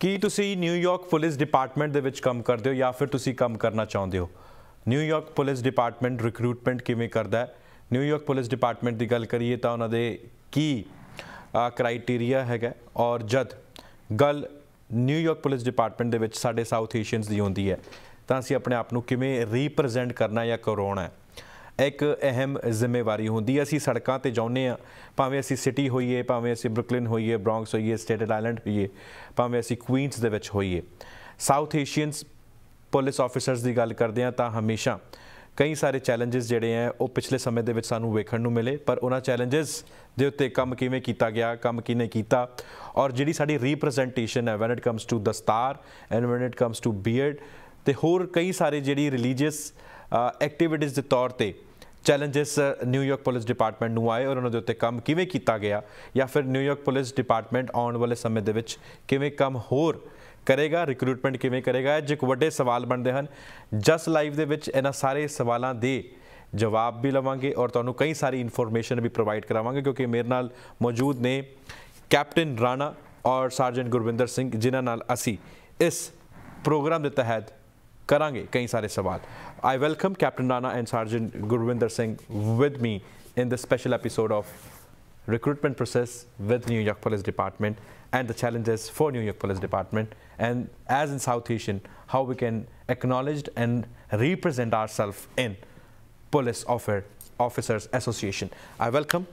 ਕੀ ਤੁਸੀਂ New York police department ਦੇ ਵਿੱਚ ਕੰਮ ਕਰਦੇ ਹੋ ਜਾਂ ਫਿਰ ਤੁਸੀਂ ਕੰਮ ਕਰਨਾ ਚਾਹੁੰਦੇ ਹੋ ਨਿਊਯਾਰਕ ਪੁਲਿਸ ਡਿਪਾਰਟਮੈਂਟ ਰਿਕਰੂਟਮੈਂਟ ਕਿਵੇਂ ਕਰਦਾ ਹੈ ਨਿਊਯਾਰਕ ਪੁਲਿਸ ਡਿਪਾਰਟਮੈਂਟ ਦੀ ਗੱਲ ਕਰੀਏ ਤਾਂ ਉਹਨਾਂ ਦੇ ਕੀ ਕ੍ਰਾਈਟੇਰੀਆ ਹੈਗਾ ਔਰ ਜਦ ਗੱਲ ਨਿਊਯਾਰਕ ਪੁਲਿਸ ਡਿਪਾਰਟਮੈਂਟ ਦੇ ਵਿੱਚ ਸਾਡੇ ਸਾਊਥ ਏਸ਼ੀਅਨਸ ਦੀ ਹੁੰਦੀ ਹੈ ਤਾਂ ਅਸੀਂ ਆਪਣੇ ਆਪ ਨੂੰ ਕਿਵੇਂ ਰਿਪਰੈਜ਼ੈਂਟ ਕਰਨਾ ਜਾਂ ਕਰਾਉਣਾ ਹੈ ਇੱਕ ਅਹਿਮ ਜ਼ਿੰਮੇਵਾਰੀ ਹੁੰਦੀ ਹੈ ਅਸੀਂ ਸੜਕਾਂ ਤੇ ਜਾਉਂਦੇ ਆ ਭਾਵੇਂ ਅਸੀਂ ਸਿਟੀ ਹੋਈਏ ਭਾਵੇਂ ਅਸੀਂ ਬ੍ਰੁਕਲਿਨ ਹੋਈਏ ਬ੍ਰੌਂਕਸ ਹੋਈਏ ਸਟੇਟਡ ਆਇਲੈਂਡ ਹੋਈਏ ਭਾਵੇਂ ਅਸੀਂ ਕੁਈਨਸ ਦੇ ਵਿੱਚ ਹੋਈਏ ਸਾਊਥ ਏਸ਼ੀਅਨਸ ਪੁਲਿਸ ਆਫੀਸਰਸ ਦੀ ਗੱਲ ਕਰਦੇ ਆ ਤਾਂ ਹਮੇਸ਼ਾ ਕਈ ਸਾਰੇ ਚੈਲੰਜਸ ਜਿਹੜੇ ਆ ਉਹ ਪਿਛਲੇ ਸਮੇਂ ਦੇ ਵਿੱਚ ਸਾਨੂੰ ਵੇਖਣ ਨੂੰ ਮਿਲੇ ਪਰ ਉਹਨਾਂ ਚੈਲੰਜਸ ਦੇ ਉੱਤੇ ਕੰਮ ਕਿਵੇਂ ਕੀਤਾ ਗਿਆ ਕੰਮ ਕਿਨੇ ਕੀਤਾ ਔਰ ਜਿਹੜੀ ਸਾਡੀ ਰਿਪਰੈਜ਼ੈਂਟੇਸ਼ਨ ਹੈ ਵੈਨ ਇਟ ਕਮਸ ਟੂ ਦਸਤਾਰ and when it comes to beard ਤੇ ਹੋਰ ਕਈ ਸਾਰੇ ਜਿਹੜੀ ਰਿਲੀਜੀਅਸ ਐਕਟੀਵਿਟੀਜ਼ ਦੇ ਤੌਰ ਤੇ ਚੈਲੰਜਸ ਨਿਊਯਾਰਕ ਪੁਲਿਸ ਡਿਪਾਰਟਮੈਂਟ ਨੂੰ ਆਏ ਔਰ ਉਹਨਾਂ ਦੇ ਉੱਤੇ ਕੰਮ ਕਿਵੇਂ ਕੀਤਾ ਗਿਆ ਜਾਂ ਫਿਰ ਨਿਊਯਾਰਕ ਪੁਲਿਸ ਡਿਪਾਰਟਮੈਂਟ ਆਉਣ ਵਾਲੇ ਸਮੇਂ ਦੇ ਵਿੱਚ ਕਿਵੇਂ ਕੰਮ ਹੋਰ ਕਰੇਗਾ ਰਿਕਰੂਟਮੈਂਟ ਕਿਵੇਂ ਕਰੇਗਾ ਇਹ ਜਿੱਕ ਵੱਡੇ ਸਵਾਲ ਬਣਦੇ ਹਨ ਜਸ ਲਾਈਵ ਦੇ ਵਿੱਚ ਇਹਨਾਂ ਸਾਰੇ ਸਵਾਲਾਂ ਦੇ ਜਵਾਬ ਵੀ ਲਵਾਂਗੇ ਔਰ ਤੁਹਾਨੂੰ ਕਈ ਸਾਰੀ ਇਨਫੋਰਮੇਸ਼ਨ ਵੀ ਪ੍ਰੋਵਾਈਡ ਕਰਾਵਾਂਗੇ ਕਿਉਂਕਿ ਮੇਰੇ ਨਾਲ ਮੌਜੂਦ ਨੇ ਕੈਪਟਨ ਰਾਣਾ ਔਰ ਸਰਜਨ ਗੁਰਵਿੰਦਰ ਸਿੰਘ ਜਿਨ੍ਹਾਂ ਨਾਲ ਅਸੀਂ ਇਸ ਪ੍ਰੋਗਰਾਮ ਦੇ ਤਹਿਤ I welcome Captain Rana and Sergeant captain Rana and sergeant Gurvinder Singh with me in recruitment process with New York Police Department and the challenges for New York Police Department and as in South Asian, how we can acknowledge and represent ourselves in Police Officer, Officers Association. I welcome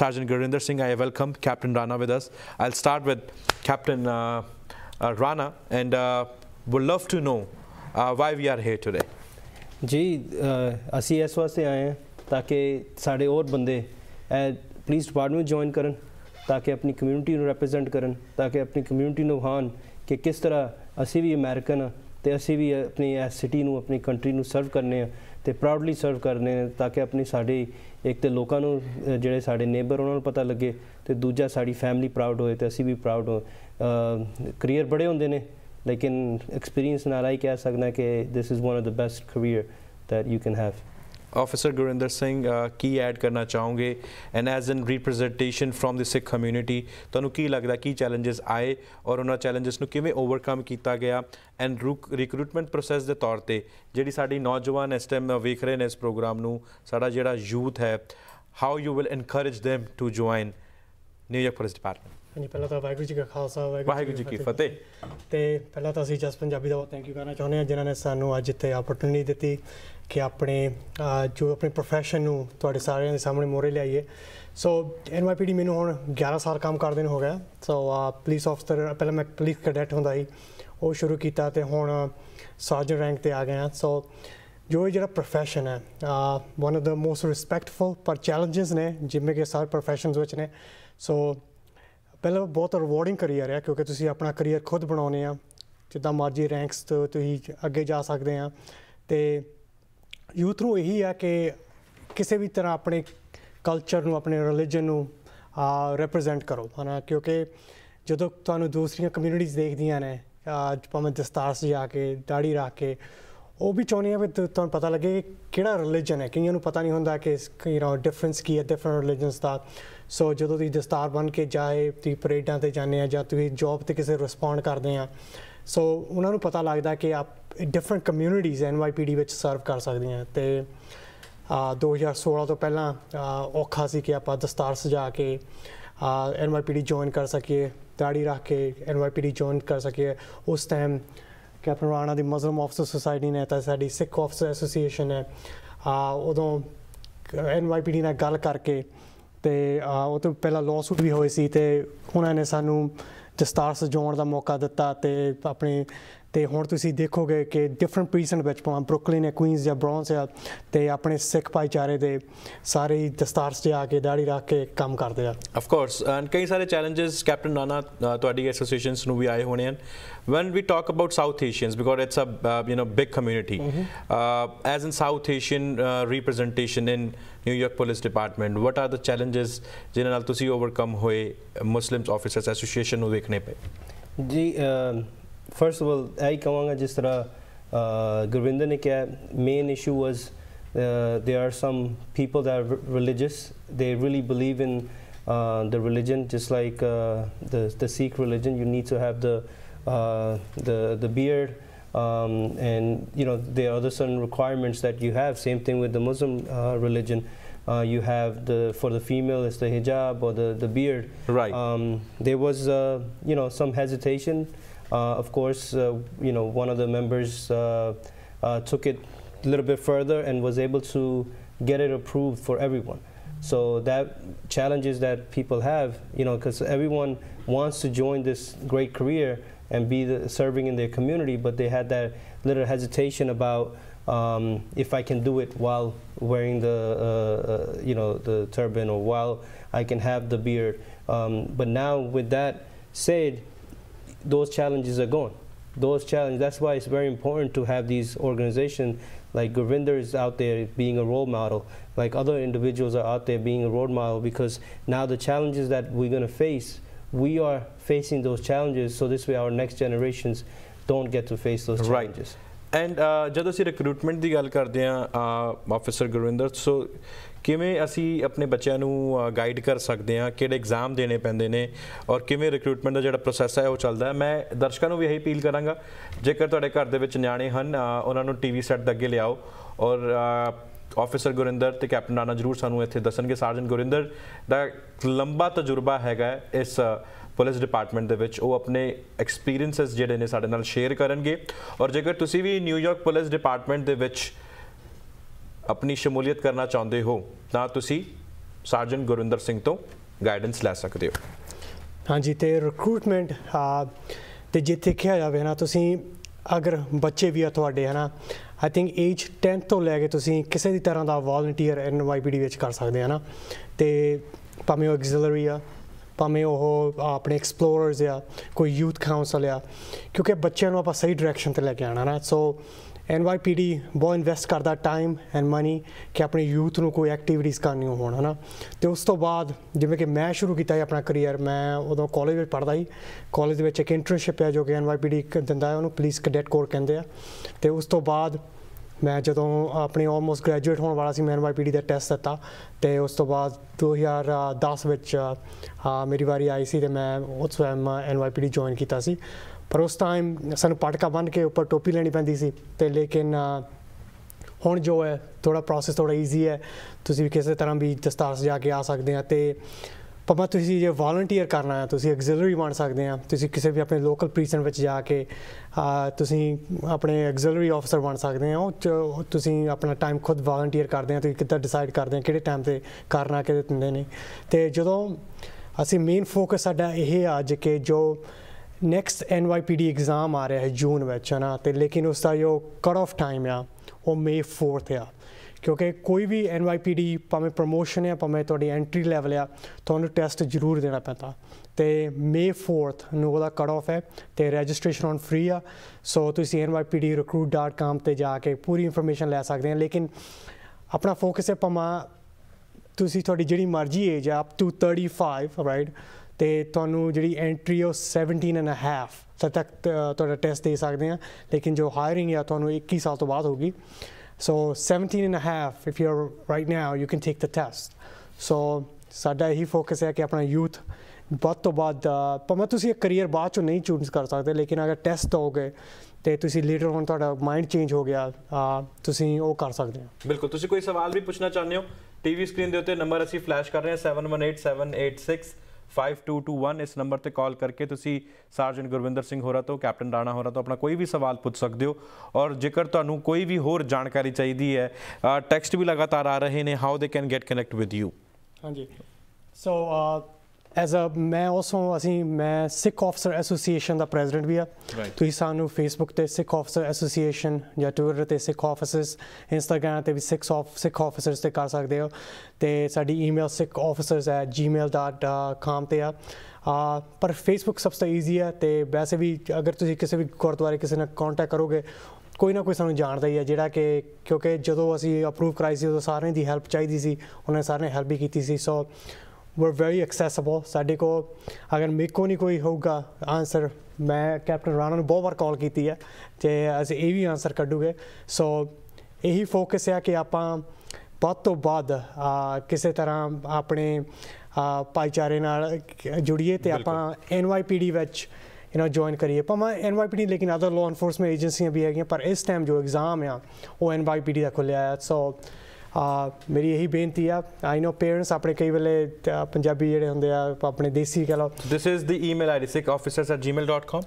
Sergeant Gurinder Singh. I welcome Captain Rana with us. I'll start with Captain uh, uh, Rana and uh, would love to know why we are here today ਜੀ ਅਸੀਂ ਇਸ ਵਾਸਤੇ ਆਏ ਹਾਂ ਤਾਂ ਕਿ ਸਾਡੇ ਹੋਰ ਬੰਦੇ ਪੁਲਿਸ ਡਿਪਾਰਟਮੈਂਟ ਜੁਆਇਨ ਕਰਨ ਤਾਂ ਕਿ ਆਪਣੀ ਕਮਿਊਨਿਟੀ ਨੂੰ ਰਿਪਰੈਜ਼ੈਂਟ ਕਰਨ ਤਾਂ ਕਿ ਆਪਣੀ ਕਮਿਊਨਿਟੀ ਨੂੰ ਵਹਾਨ ਕਿ ਕਿਸ ਤਰ੍ਹਾਂ ਅਸੀਂ ਵੀ ਅਮਰੀਕਨ ਆ ਤੇ ਅਸੀਂ ਵੀ ਆਪਣੀ ਇਸ ਸਿਟੀ ਨੂੰ ਆਪਣੀ ਕੰਟਰੀ ਨੂੰ ਸਰਵ ਕਰਨੇ ਆ ਤੇ ਪ੍ਰਾਊਡਲੀ ਸਰਵ ਕਰਨੇ ਆ ਤਾਂ ਕਿ ਆਪਣੀ ਸਾਡੀ ਇੱਕ ਤੇ ਲੋਕਾਂ ਨੂੰ ਜਿਹੜੇ ਸਾਡੇ ਨੇਬਰ ਉਹਨਾਂ ਨੂੰ ਪਤਾ ਲੱਗੇ ਤੇ ਦੂਜਾ ਸਾਡੀ ਫੈਮਿਲੀ ਪ੍ਰਾਊਡ ਹੋਏ ਤੇ ਅਸੀਂ ਵੀ ਪ੍ਰਾਊਡ ਹੋ ਕਰੀਅਰ ਬੜੇ ਹੁੰਦੇ ਨੇ लेकिन एक्सपीरियंस नाल आई कह सकना कि this is one of the best career that you can have Officer Gurinder Singh ਕੀ ਐਡ ਕਰਨਾ ਚਾਹੋਗੇ and as an representation from this Sikh community ਤੁਹਾਨੂੰ ਕੀ ਲੱਗਦਾ ਕੀ ਚੈਲੰਜਸ ਆਏ ਔਰ ਉਹਨਾਂ ਚੈਲੰਜਸ ਨੂੰ ਕਿਵੇਂ ਓਵਰਕਮ ਕੀਤਾ ਗਿਆ ਐਂਡ ਰਿਕਰੂਟਮੈਂਟ ਪ੍ਰੋਸੈਸ ਦੇ ਤੌਰ ਤੇ ਜਿਹੜੀ ਸਾਡੀ ਨੌਜਵਾਨ ਇਸ ਟਾਈਮ ਵੇਖ ਰਹੇ ਨੇ ਇਸ ਪ੍ਰੋਗਰਾਮ ਨੂੰ ਸਾਡਾ ਜਿਹੜਾ ਯੂਥ ਹੈ how you will encourage them to join New York police department ਹਾਂਜੀ ਪਹਿਲਾਂ ਤਾਂ ਵਾਹਿਗੁਰੂ ਜੀ ਕਾ ਖਾਲਸਾ ਵਾਹਿਗੁਰੂ ਜੀ ਕੀ ਫਤਿਹ ਤੇ ਪਹਿਲਾਂ ਤਾਂ ਅਸੀਂ ਜਸ ਪੰਜਾਬੀ ਦਾ ਥੈਂਕ ਯੂ ਕਰਨਾ ਚਾਹੁੰਦੇ ਹਾਂ ਜਿਨ੍ਹਾਂ ਨੇ ਸਾਨੂੰ ਅੱਜ ਇੱਥੇ ਆਪਰਟੂਨਿਟੀ ਦਿੱਤੀ ਕਿ ਆਪਣੇ ਜੋ ਆਪਣੇ profession ਨੂੰ ਤੁਹਾਡੇ ਸਾਰਿਆਂ ਦੇ ਸਾਹਮਣੇ ਮੋਰੇ ਲਿਆਈਏ ਸੋ ਐਨਵਾਈਪੀਡੀ ਮੈਨੂੰ ਹੁਣ 11 ਸਾਲ ਕੰਮ ਕਰਦੇ ਨੂੰ ਹੋ ਗਿਆ ਸੋ ਪੁਲਿਸ ਅਫਸਰ ਪਹਿਲਾਂ ਮੈਂ ਪੁਲਿਸ ਕੈਡਟ ਹੁੰਦਾ ਸੀ ਉਹ ਸ਼ੁਰੂ ਕੀਤਾ ਤੇ ਹੁਣ ਸਰਜਨ ਰੈਂਕ ਤੇ ਆ ਗਏ ਹਾਂ ਸੋ ਜੋ ਇਹ ਜਿਹੜਾ profession ਹੈ one of the most respectful ਪਰ ਚੈਲੰਜਸ ਨੇ ਜਿਵੇਂ ਕਿ ਸਾਰੇ professions ਵਿੱਚ ਨੇ ਸੋ ਪਹਿਲਾਂ ਬਹੁਤ ਰਿਵਾਰਡਿੰਗ ਕਰੀਅਰ ਹੈ ਕਿਉਂਕਿ ਤੁਸੀਂ ਆਪਣਾ ਕਰੀਅਰ ਖੁਦ ਬਣਾਉਨੇ ਆ ਜਿੱਦਾਂ ਮਰਜ਼ੀ ਰੈਂਕਸ ਤੋਂ ਤੁਸੀਂ ਅੱਗੇ ਜਾ ਸਕਦੇ ਆ ਤੇ ਯੂਥ ਨੂੰ ਇਹੀ ਆ ਕਿ ਕਿਸੇ ਵੀ ਤਰ੍ਹਾਂ ਆਪਣੇ ਕਲਚਰ ਨੂੰ ਆਪਣੇ ਰਿਲੀਜੀਅਨ ਨੂੰ ਆ ਰਿਪਰੈਜ਼ੈਂਟ ਕਰੋ ਹਨਾ ਕਿਉਂਕਿ ਜਦੋਂ ਤੁਹਾਨੂੰ ਦੂਸਰੀਆਂ ਕਮਿਊਨਿਟੀਜ਼ ਦੇਖਦੀਆਂ ਨੇ ਭਾਵੇਂ ਦਸਤਾਰ ਸਜਾ ਕੇ ਦਾੜੀ ਰੱਖ ਕੇ ਉਹ ਵੀ ਚਾਹੁੰਦੇ ਆ ਵੀ ਤੁਹਾਨੂੰ ਪਤਾ ਲੱਗੇ ਕਿਹੜਾ ਰਿਲੀਜੀਅਨ ਹੈ ਕਈਆਂ ਨੂੰ ਪਤਾ ਨਹੀਂ ਹੁੰਦਾ ਕਿ ਇਸ ਕਿਹੜਾ ਡਿਫਰੈਂਸ ਕੀ ਹੈ ਡਿਫਰੈਂਟ ਰਿਲੀਜੀਅਨਸ ਦਾ ਸੋ ਜਦੋਂ ਤੁਸੀਂ ਦਸਤਾਰ ਬਣ ਕੇ ਜਾਏ ਤੁਸੀਂ ਪਰੇਡਾਂ ਤੇ ਜਾਂਦੇ ਆ ਜਾਂ ਤੁਸੀਂ ਜੌਬ ਤੇ ਕਿਸੇ ਰਿਸਪੌਂਡ ਕਰਦੇ ਆ ਸੋ ਉਹਨਾਂ ਨੂੰ ਪਤਾ ਲੱਗਦਾ ਕਿ ਆਪ ਡਿਫਰੈਂਟ ਕਮਿਊਨਿਟੀਜ਼ ਐਨਵਾਈਪੀਡੀ ਵਿੱਚ ਸਰਵ ਕਰ ਸਕਦੀਆਂ ਤੇ ਆ 2016 ਤੋਂ ਪਹਿਲਾਂ ਔਖਾ ਸੀ ਕਿ ਆਪਾਂ ਦਸਤਾਰ ਸਜਾ ਕੇ ਆ ਐਨਵਾਈਪੀਡੀ ਜੁਆਇਨ ਕਰ ਸਕੀਏ ਦਾੜੀ ਰੱਖ ਕੇ ਐਨਵਾਈਪੀਡੀ ਜੁਆਇਨ ਕਰ ਸਕੀਏ ਉਸ ਟਾਈਮ ਕੈਪਟਨ ਰਾਣਾ ਦੀ ਮਜ਼ਲਮ ਆਫਸਰ ਸੁਸਾਇਟੀ ਨੇ ਤਾਂ ਸਾਡੀ ਸਿੱਖ ਆਫਸਰ ਐਸੋਸੀਏਸ਼ਨ ਹੈ ਆ ਉਦੋਂ ਐਨਵਾਈਪੀਡੀ ਨਾਲ ਗੱਲ ਕਰਕੇ ਤੇ ਉਹ ਤੋਂ ਪਹਿਲਾਂ ਲੌਸੂਟ ਵੀ ਹੋਏ ਸੀ ਤੇ ਉਹਨਾਂ ਨੇ ਸਾਨੂੰ ਜਸਤਾਰ ਸਜਾਉਣ ਦਾ ਮੌਕਾ ਦਿੱਤਾ ਤੇ ਆਪਣੇ ਤੇ ਹੁਣ ਤੁਸੀਂ ਦੇਖੋਗੇ ਕਿ ਡਿਫਰੈਂਟ ਪ੍ਰੀਸਨ ਵਿੱਚ ਪਾਉਂ ਬ੍ਰੁਕਲਿਨ ਹੈ ਕੁਇਨਸ ਜਾਂ ਬ੍ਰੌਂਸ ਹੈ ਤੇ ਆਪਣੇ ਸਿੱਖ ਭਾਈਚਾਰੇ ਦੇ ਸਾਰੇ ਦਸਤਾਰਸ ਤੇ ਆ ਕੇ ਦਾੜੀ ਰੱਖ ਕੇ ਕੰਮ ਕਰਦੇ ਆ ਆਫ ਕੋਰਸ ਐਂਡ ਕਈ ਸਾਰੇ ਚੈਲੰਜਸ ਕੈਪਟਨ ਨਾਨਾ ਤੁਹਾਡੀ ਐਸੋਸੀਏਸ਼ਨਸ ਨੂੰ ਵੀ ਆਏ ਹੋਣੇ ਹਨ when we talk about South Asians because it's uh you know big community as in South Asian representation in New York police department what are the challenges ਜਿਨ੍ਹਾਂ ਨਾਲ ਤੁਸੀਂ ਓਵਰਕਮ ਹੋਏ ਮੁਸਲਿਮਸ ਆਫਿਸਰਸ ਐਸੋਸੀਏਸ਼ਨ ਨੂੰ ਵੇਖਣੇ ਪਏ ਜੀ first of all, I kawanga just ra uh, uh, Gurvinder ne main issue was uh, there are some people that are religious. They really believe in the religion, just like the Sikh religion. You need to have the the the beard, um, and you know there are other certain requirements that you have. Same thing with the Muslim religion. you have the for the female is the hijab or the, the beard. Right. Um, there was you know some hesitation. Uh, of course, uh, you know, one of the members uh, took it a little bit further and was able to get it approved for everyone. So that challenges that people have, you know, because everyone wants to join this great career and be the, serving in their community, but they had that little hesitation about um, if I can do it while wearing the, uh, uh, you know, the turban or while I can have the beard. Um, but now with that said, those challenges are gone. Those challenges, that's why it's very important to have these organizations like Govinder is out there being a role model, like other individuals are out there being a role model because now the challenges that we're going to face, we are facing those challenges so this way our next generations don't get to face those right. challenges. And uh, ਜਦੋਂ ਅਸੀਂ recruitment ਦੀ ਗੱਲ ਕਰਦੇ ਆ officer uh, Gurvinder ਸੋ ਕਿਵੇਂ ਅਸੀਂ ਆਪਣੇ ਬੱਚਿਆਂ ਨੂੰ ਗਾਈਡ uh, ਕਰ ਸਕਦੇ ਆ ਕਿਹੜੇ ਐਗਜ਼ਾਮ ਦੇਣੇ ਪੈਂਦੇ ਨੇ ਔਰ ਕਿਵੇਂ ਰਿਕਰੂਟਮੈਂਟ ਦਾ ਜਿਹੜਾ ਪ੍ਰੋਸੈਸ ਹੈ ਉਹ ਚੱਲਦਾ ਹੈ ਮੈਂ ਦਰਸ਼ਕਾਂ ਨੂੰ ਵੀ ਇਹੀ ਅਪੀਲ ਕਰਾਂਗਾ ਜੇਕਰ ਤੁਹਾਡੇ ਘਰ ਦੇ ਵਿੱਚ ਨਿਆਣੇ ਹਨ ਉਹਨਾਂ ਨੂੰ ਟੀਵੀ ਸੈੱਟ ਦੇ ਅੱਗੇ ਲਿਆਓ ਔਰ ਆਫੀਸਰ ਗੁਰਿੰਦਰ ਤੇ ਕੈਪਟਨ ਨਾਨਾ ਜਰੂਰ ਸਾਨੂੰ ਇੱਥੇ ਦੱਸਣਗੇ ਸਰਜਨ ਗੁਰਿੰਦਰ ਦਾ ਲੰਬਾ ਤਜਰਬਾ ਹੈਗਾ ਇਸ ਪੁਲਿਸ ਡਿਪਾਰਟਮੈਂਟ ਦੇ ਵਿੱਚ ਉਹ ਆਪਣੇ ਐਕਸਪੀਰੀਐਂਸਸ ਜਿਹੜੇ ਨੇ ਸਾਡੇ ਨਾਲ ਸ਼ੇਅਰ ਕਰਨਗੇ ਔਰ ਜੇਕਰ ਤੁਸੀਂ ਵੀ ਨਿਊਯਾਰਕ ਪੁਲਿਸ ਡਿਪਾਰਟਮੈਂਟ ਦੇ ਵਿੱਚ ਆਪਣੀ ਸ਼ਮੂਲੀਅਤ ਕਰਨਾ ਚਾਹੁੰਦੇ ਹੋ ਤਾਂ ਤੁਸੀਂ ਸਰਜਨ ਗੁਰਿੰਦਰ ਸਿੰਘ ਤੋਂ ਗਾਈਡੈਂਸ ਲੈ ਸਕਦੇ ਹੋ ਹਾਂਜੀ ਤੇ ਰਿਕਰੂਟਮੈਂਟ ਤੇ ਜਿੱਥੇ ਕਿਹਾ ਜਾਵੇ ਨਾ ਤੁਸੀਂ ਅਗਰ ਬੱਚੇ ਵੀ ਆ ਤੁਹਾਡੇ ਹਨਾ ਆਈ ਥਿੰਕ ਏਜ 10 ਤੋਂ ਲੈ ਕੇ ਤੁਸੀਂ ਕਿਸੇ ਵੀ ਤਰ੍ਹਾਂ ਦਾ ਵੋਲੰਟੀਅਰ ਐਨਵਾਈਪੀਡੀ ਵਿੱਚ ਕਰ ਸਕਦੇ ਹਨਾ ਤੇ ਭਾਵੇਂ ਉਹ ਐਗਜ਼ਿਲਰੀ ਆ ਭਾਵੇਂ ਉਹ ਆਪਣੇ ਐਕਸਪਲੋਰਰਸ ਜਾਂ ਕੋਈ ਯੂਥ ਕਾਉਂਸਲ ਆ ਕਿਉਂਕਿ ਬੱਚਿਆਂ ਨੂੰ ਆਪਾਂ ਸਹੀ ਡਾਇਰੈਕਸ਼ਨ ਤੇ ਲੈ ਕੇ ਆਣਾ ਨਾ ਸੋ ਐਨਵਾਈਪੀਡੀ ਬਹੁਤ ਇਨਵੈਸਟ ਕਰਦਾ ਟਾਈਮ ਐਂਡ ਮਨੀ ਕਿ ਆਪਣੇ ਯੂਥ ਨੂੰ ਕੋਈ ਐਕਟੀਵਿਟੀਜ਼ ਕਰਨੀ ਹੋਣ ਹਨਾ ਤੇ ਉਸ ਤੋਂ ਬਾਅਦ ਜਿਵੇਂ ਕਿ ਮੈਂ ਸ਼ੁਰੂ ਕੀਤਾ ਹੈ ਆਪਣਾ ਕੈਰੀਅਰ ਮੈਂ ਉਦੋਂ ਕਾਲਜ ਵਿੱਚ ਪੜਦਾ ਸੀ ਕਾਲਜ ਦੇ ਵਿੱਚ ਇੱਕ ਇੰਟਰਨਸ਼ਿਪ ਹੈ ਜੋ ਕਿ ਐਨਵਾਈਪੀਡੀ ਦਿੰਦਾ ਹੈ ਉਹਨੂੰ ਪੁਲਿਸ ਕੈਡਟ ਕੋਰ ਕਹਿੰਦੇ ਆ ਤੇ ਉਸ ਤੋਂ ਬਾਅਦ ਮੈਂ ਜਦੋਂ ਆਪਣੀ ਆਲਮੋਸਟ ਗ੍ਰੈਜੂਏਟ ਹੋਣ ਵਾਲਾ ਸੀ ਮੈਂ ਪੀਡੀ ਦਾ ਟੈਸਟ ਦਿੱਤਾ ਤੇ ਉਸ ਤੋਂ ਬਾਅਦ 2010 ਵਿੱਚ ਮੇਰੀ ਵਾਰੀ ਆਈ ਸੀ ਤੇ ਮੈਂ ਉਸ ਵੇਮ ਐਨਵਾਈਪੀਡੀ ਜੁਆਇਨ ਕੀਤਾ ਸੀ ਪਰ ਉਸ ਟਾਈਮ ਸਾਨੂੰ ਪਟਕਾ ਬੰਨ ਕੇ ਉੱਪਰ ਟੋਪੀ ਲੈਣੀ ਪੈਂਦੀ ਸੀ ਤੇ ਲੇਕਿਨ ਹੁਣ ਜੋ ਹੈ ਥੋੜਾ ਪ੍ਰੋਸੈਸ ਥੋੜਾ ਈਜ਼ੀ ਹੈ ਤੁਸੀਂ ਵੀ ਕਿਸੇ ਤਰ੍ਹਾਂ ਵੀ ਦਸਤਾਰ ਸਜਾ ਕੇ ਆ ਸਕਦੇ ਆ ਤੇ ਪਰ ਤੁਸੀਂ ਜੇ ਵਾਲੰਟੀਅਰ ਕਰਨਾ ਹੈ ਤੁਸੀਂ ਐਗਜ਼ਿਲਰੀ ਬਣ ਸਕਦੇ ਆ ਤੁਸੀਂ ਕਿਸੇ ਵੀ ਆਪਣੇ ਲੋਕਲ ਪ੍ਰੀਸਨ ਵਿੱਚ ਜਾ ਕੇ ਤੁਸੀਂ ਆਪਣੇ ਐਗਜ਼ਿਲਰੀ ਆਫਸਰ ਬਣ ਸਕਦੇ ਆ ਉਹ ਤੁਸੀਂ ਆਪਣਾ ਟਾਈਮ ਖੁਦ ਵਾਲੰਟੀਅਰ ਕਰਦੇ ਆ ਤੁਸੀਂ ਕਿੱਦਾਂ ਡਿਸਾਈਡ ਕਰਦੇ ਆ ਕਿਹੜੇ ਟਾਈਮ ਤੇ ਕਰਨਾ ਕਿਹਦੇ ਦਿੰਦੇ ਨੇ ਤੇ ਜਦੋਂ ਅਸੀਂ ਮੇਨ ਫੋਕਸ ਸਾਡਾ ਇਹ ਆ ਅੱਜ ਕਿ ਜੋ ਨੈਕਸਟ NYPD ਐਗਜ਼ਾਮ ਆ ਰਿਹਾ ਹੈ ਜੂਨ ਵਿੱਚ ਹਨਾ ਤੇ ਲੇਕਿਨ ਉਸ ਦਾ ਜੋ ਕਟ ਆਫ ਟਾਈਮ ਆ ਉਹ ਮੇ 4th ਆ ਕਿਉਂਕਿ ਕੋਈ ਵੀ NYPD ਭਾਵੇਂ ਪ੍ਰੋਮੋਸ਼ਨ ਹੈ ਭਾਵੇਂ ਤੁਹਾਡੀ ਐਂਟਰੀ ਲੈਵਲ ਆ ਤੁਹਾਨੂੰ ਟੈਸਟ ਜ਼ਰੂਰ ਦੇਣਾ ਪੈਂਦਾ ਤੇ ਮੇ 4th ਨੂੰ ਉਹਦਾ ਕਟ ਆਫ ਹੈ ਤੇ ਰਜਿਸਟ੍ਰੇਸ਼ਨ ਔਨ ਫ੍ਰੀ ਆ ਸੋ ਤੁਸੀਂ nypdrecruit.com ਤੇ ਜਾ ਕੇ ਪੂਰੀ ਇਨਫੋਰਮੇਸ਼ਨ ਲੈ ਸਕਦੇ ਆ ਲੇਕਿਨ ਆਪਣਾ ਫੋਕਸ ਹੈ ਪਮਾ ਤੁਸੀਂ ਤੁਹਾਡੀ ਜਿਹੜੀ ਮਰਜ਼ੀ ਏਜ ਆ ਅਪ ਟੂ 35 ਰਾਈਟ ਤੇ ਤੁਹਾਨੂੰ ਜਿਹੜੀ ਐਂਟਰੀ ਉਹ 17 ਐਂਡ ਅ ਹਾਫ ਤੱਕ ਤੁਹਾਡਾ ਟੈਸਟ ਦੇ ਸਕਦੇ ਆ ਲੇਕਿਨ ਜੋ ਹਾਇਰਿੰਗ ਆ ਤੁਹਾਨੂੰ 21 ਸਾਲ ਤੋਂ ਬਾਅਦ ਹੋਗੀ So 17 and a half, if you're right now, you can take the test. ਸੋ ਸਾਡਾ ਇਹੀ ਫੋਕਸ ਹੈ ਕਿ ਆਪਣਾ ਯੂਥ ਬਹੁਤ ਤੋਂ ਬਾਅਦ ਭਾਵੇਂ ਤੁਸੀਂ ਇੱਕ ਕੈਰੀਅਰ ਬਾਅਦ ਚੋਂ ਨਹੀਂ ਚੂਜ਼ ਕਰ ਸਕਦੇ ਲੇਕਿਨ ਅਗਰ ਟੈਸਟ ਦੋਗੇ ਤੇ ਤੁਸੀਂ ਲੀਡਰ ਹੋਣ ਤੁਹਾਡਾ ਮਾਈਂਡ ਚੇਂਜ ਹੋ ਗਿਆ ਤੁਸੀਂ ਉਹ ਕਰ ਸਕਦੇ ਹੋ ਬਿਲਕੁਲ ਤੁਸੀਂ ਕੋਈ ਸਵਾਲ ਵੀ ਪੁੱਛਣਾ ਚਾਹੁੰਦੇ ਹੋ ਟੀਵੀ ਸਕਰੀਨ ਦੇ ਉੱਤੇ ਨੰਬਰ ਅਸੀਂ ਫਲੈਸ਼ ਕਰ ਰਹੇ ਹਾਂ 718786 5221 ਇਸ ਨੰਬਰ ਤੇ ਕਾਲ ਕਰਕੇ ਤੁਸੀਂ ਸਰਜਨ ਗੁਰਵਿੰਦਰ ਸਿੰਘ ਹੋਰਾ ਤੋਂ ਕੈਪਟਨ ਰਾਣਾ ਹੋਰਾ ਤੋਂ ਆਪਣਾ ਕੋਈ ਵੀ ਸਵਾਲ ਪੁੱਛ ਸਕਦੇ ਹੋ ਔਰ ਜੇਕਰ ਤੁਹਾਨੂੰ ਕੋਈ ਵੀ ਹੋਰ ਜਾਣਕਾਰੀ ਚਾਹੀਦੀ ਹੈ ਟੈਕਸਟ ਵੀ ਲਗਾਤਾਰ ਆ ਰਹੇ ਨੇ how they can get connect with you ਹਾਂਜੀ ਸੋ ਐਜ਼ ਅ ਮੈਂ ਆਲਸੋ ਅਸੀਂ ਮੈਂ ਸਿੱਖ ਆਫਸਰ ਐਸੋਸੀਏਸ਼ਨ ਦਾ ਪ੍ਰੈਜ਼ੀਡੈਂਟ ਵੀ ਆ ਤੁਸੀਂ ਸਾਨੂੰ ਫੇਸਬੁੱਕ ਤੇ ਸਿੱਖ ਆਫਸਰ ਐਸੋਸੀਏਸ਼ਨ ਜਾਂ ਟਵਿੱਟਰ ਤੇ ਸਿੱਖ ਆਫਿਸਰਸ ਇੰਸਟਾਗ੍ਰam ਤੇ ਵੀ ਸਿੱਖ ਆਫ ਸਿੱਖ ਆਫਿਸਰਸ ਤੇ ਕਰ ਸਕਦੇ ਹੋ ਤੇ ਸਾਡੀ ਈਮੇਲ ਆਫਸਰਸ@gmail.com ਤੇ ਆ ਪਰ ਫੇਸਬੁੱਕ ਸਭ ਤੋਂ ਈਜ਼ੀ ਆ ਤੇ ਵੈਸੇ ਵੀ ਅਗਰ ਤੁਸੀਂ ਕਿਸੇ ਵੀ ਗੁਰਦੁਆਰੇ ਕਿਸੇ ਨਾਲ ਕੰਟੈਕਟ ਕਰੋਗੇ ਕੋਈ ਨਾ ਕੋਈ ਸਾਨੂੰ ਜਾਣਦਾ ਹੀ ਆ ਜਿਹੜਾ ਕਿ ਕਿਉਂਕਿ ਜਦੋਂ ਅਸੀਂ ਅਪਰੂਵ ਕਰਾਈ ਸੀ ਉਦੋਂ ਸਾਰਿਆਂ ਦੀ ਹੈਲਪ ਚਾਹੀਦੀ ਸੀ ਉਹਨਾਂ ਨੇ ਸਾਰਿਆਂ ਨੇ ਹੈਲਪ ਵੀ ਕੀਤੀ ਸੀ ਸੋ ਵਰ ਵੈਰੀ ਐਕਸੈਸਿਬਲ ਸਾਡੇ ਕੋ ਅਗਰ ਮੇਕੋ ਨਹੀਂ ਕੋਈ ਹੋਊਗਾ ਆਨਸਰ ਮੈਂ ਕੈਪਟਨ ਰਾਣਾ ਨੂੰ ਬਹੁਤ ਵਾਰ ਕਾਲ ਕੀਤੀ ਹੈ ਤੇ ਅਸੀਂ ਇਹ ਵੀ ਆਨਸਰ ਕੱਢੂਗੇ ਸੋ ਇਹੀ ਫੋਕਸ ਹੈ ਕਿ ਆਪਾਂ ਬਹੁਤ ਤੋਂ ਬਾਅਦ ਕਿਸੇ ਤਰ੍ਹਾਂ ਆਪਣੇ ਭਾਈਚਾਰੇ ਨਾਲ ਜੁੜੀਏ ਤੇ ਆਪਾਂ ਐਨਵਾਈਪੀਡੀ ਵਿੱਚ ਯੂ نو ਜੁਆਇਨ ਕਰੀਏ ਪਰ ਮੈਂ ਐਨਵਾਈਪੀਡੀ ਲੇਕਿਨ ਅਦਰ ਲਾਅ ਐਨਫੋਰਸਮੈਂਟ ਏਜੰਸੀਆਂ ਵੀ ਹੈਗੀਆਂ ਪਰ ਇਸ ਟਾਈਮ ਜੋ ਐਗਜ਼ਾਮ ਆ ਉਹ ਐਨਵਾਈਪੀਡੀ ਦਾ ਖੁੱਲਿਆ ਹੈ ਸੋ ਮੇਰੀ ਇਹੀ ਬੇਨਤੀ ਆ ਆਈ نو ਪੇਰੈਂਟਸ ਆਪਣੇ ਕਈ ਵੇਲੇ ਪੰਜਾਬੀ ਜਿਹੜੇ ਹੁੰਦੇ ਆ ਆਪਣੇ ਦੇਸੀ ਕਹ ਲਓ this is the email ID sickofficers@gmail.com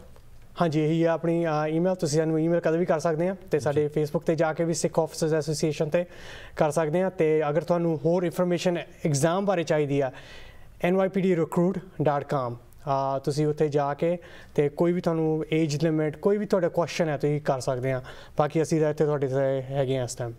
ਹਾਂਜੀ ਇਹੀ ਆ ਆਪਣੀ ਈਮੇਲ ਤੁਸੀਂ ਸਾਨੂੰ ਈਮੇਲ ਕਦੇ ਵੀ ਕਰ ਸਕਦੇ ਆ ਤੇ ਸਾਡੇ ਫੇਸਬੁੱਕ ਤੇ ਜਾ ਕੇ ਵੀ ਸਿੱਖ ਆਫਿਸਰਸ ਐਸੋਸੀਏਸ਼ਨ ਤੇ ਕਰ ਸਕਦੇ ਆ ਤੇ ਅਗਰ ਤੁਹਾਨੂੰ ਹੋਰ ਇਨਫੋਰਮੇਸ਼ਨ ਐਗਜ਼ਾਮ ਬਾਰੇ ਚਾਹੀਦੀ ਆ nypdrecruit.com ਆ ਤੁਸੀਂ ਉੱਥੇ ਜਾ ਕੇ ਤੇ ਕੋਈ ਵੀ ਤੁਹਾਨੂੰ ਏਜ ਲਿਮਿਟ ਕੋਈ ਵੀ ਤੁਹਾਡਾ ਕੁਐਸਚਨ ਹੈ ਤੁਸੀਂ ਕਰ ਸਕਦੇ ਆ ਬਾਕੀ ਅਸੀਂ ਤਾਂ ਇੱਥੇ ਤੁਹਾਡੇ ਹੈਗੇ ਆ ਇਸ ਟਾਈਮ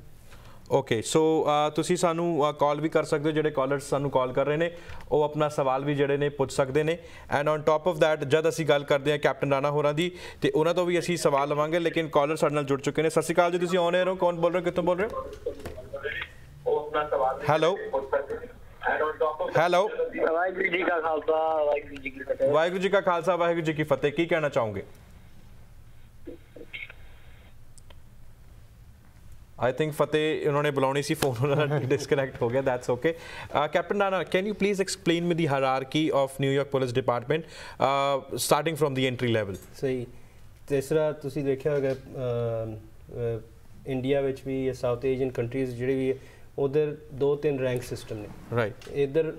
ਓਕੇ ਸੋ uh, ਤੁਸੀਂ ਸਾਨੂੰ ਕਾਲ uh, ਵੀ ਕਰ ਸਕਦੇ ਹੋ ਜਿਹੜੇ ਕਾਲਰਸ ਸਾਨੂੰ ਕਾਲ ਕਰ ਰਹੇ ਨੇ ਉਹ ਆਪਣਾ ਸਵਾਲ ਵੀ ਜਿਹੜੇ ਨੇ ਪੁੱਛ ਸਕਦੇ ਨੇ and on top of that ਜਦ ਅਸੀਂ ਗੱਲ ਕਰਦੇ ਹਾਂ ਕੈਪਟਨ ਰਾਣਾ ਹੋਰਾਂ ਦੀ ਤੇ ਉਹਨਾਂ ਤੋਂ ਵੀ ਅਸੀਂ ਸਵਾਲ ਲਵਾਂਗੇ ਲੇਕਿਨ ਕਾਲਰ ਸਾਡੇ ਨਾਲ ਜੁੜ ਚੁੱਕੇ ਨੇ ਸਤਿ ਸ਼੍ਰੀ ਅਕਾਲ ਜੀ ਤੁਸੀਂ ਔਨ 에ਅਰ ਹੋ ਕੌਣ ਬੋਲ ਰਹੇ ਕਿੱਥੋਂ ਬੋਲ ਰਹੇ ਹੈਲੋ ਹੈਲੋ ਵਾਹਿਗੁਰੂ ਜੀ ਕਾ ਖਾਲਸਾ ਵਾਹਿਗੁਰੂ ਜੀ ਕੀ ਫਤਿਹ ਵਾਹਿਗੁਰੂ ਜੀ ਕਾ ਖਾਲਸਾ ਵਾਹਿਗੁਰੂ ਜੀ ਕੀ ਫਤਿਹ ਕੀ ਕਹਿਣਾ ਚਾਹੋਗੇ ਆਈ ਥਿੰਕ ਫਤਿਹ ਉਹਨਾਂ ਨੇ ਬੁਲਾਉਣੀ ਸੀ ਫੋਨ ਉਹਨਾਂ ਦਾ ਡਿਸਕਨੈਕਟ ਹੋ ਗਿਆ ਦੈਟਸ ਓਕੇ ਕੈਪਟਨ ਨਾਨਾ can you please explain me the hierarchy of New York police department starting from the entry level ਸਹੀ ਤੀਸਰਾ ਤੁਸੀਂ ਦੇਖਿਆ ਹੋਗਾ ਇੰਡੀਆ ਵਿੱਚ ਵੀ ਇਹ ਸਾਊਥ ਏਸ਼ੀਅਨ ਕੰਟਰੀਜ਼ ਜਿਹੜੇ ਵੀ ਉਧਰ ਦੋ ਤਿੰਨ ਰੈਂਕ ਸਿਸਟਮ ਨੇ ਰਾਈਟ ਇਧਰ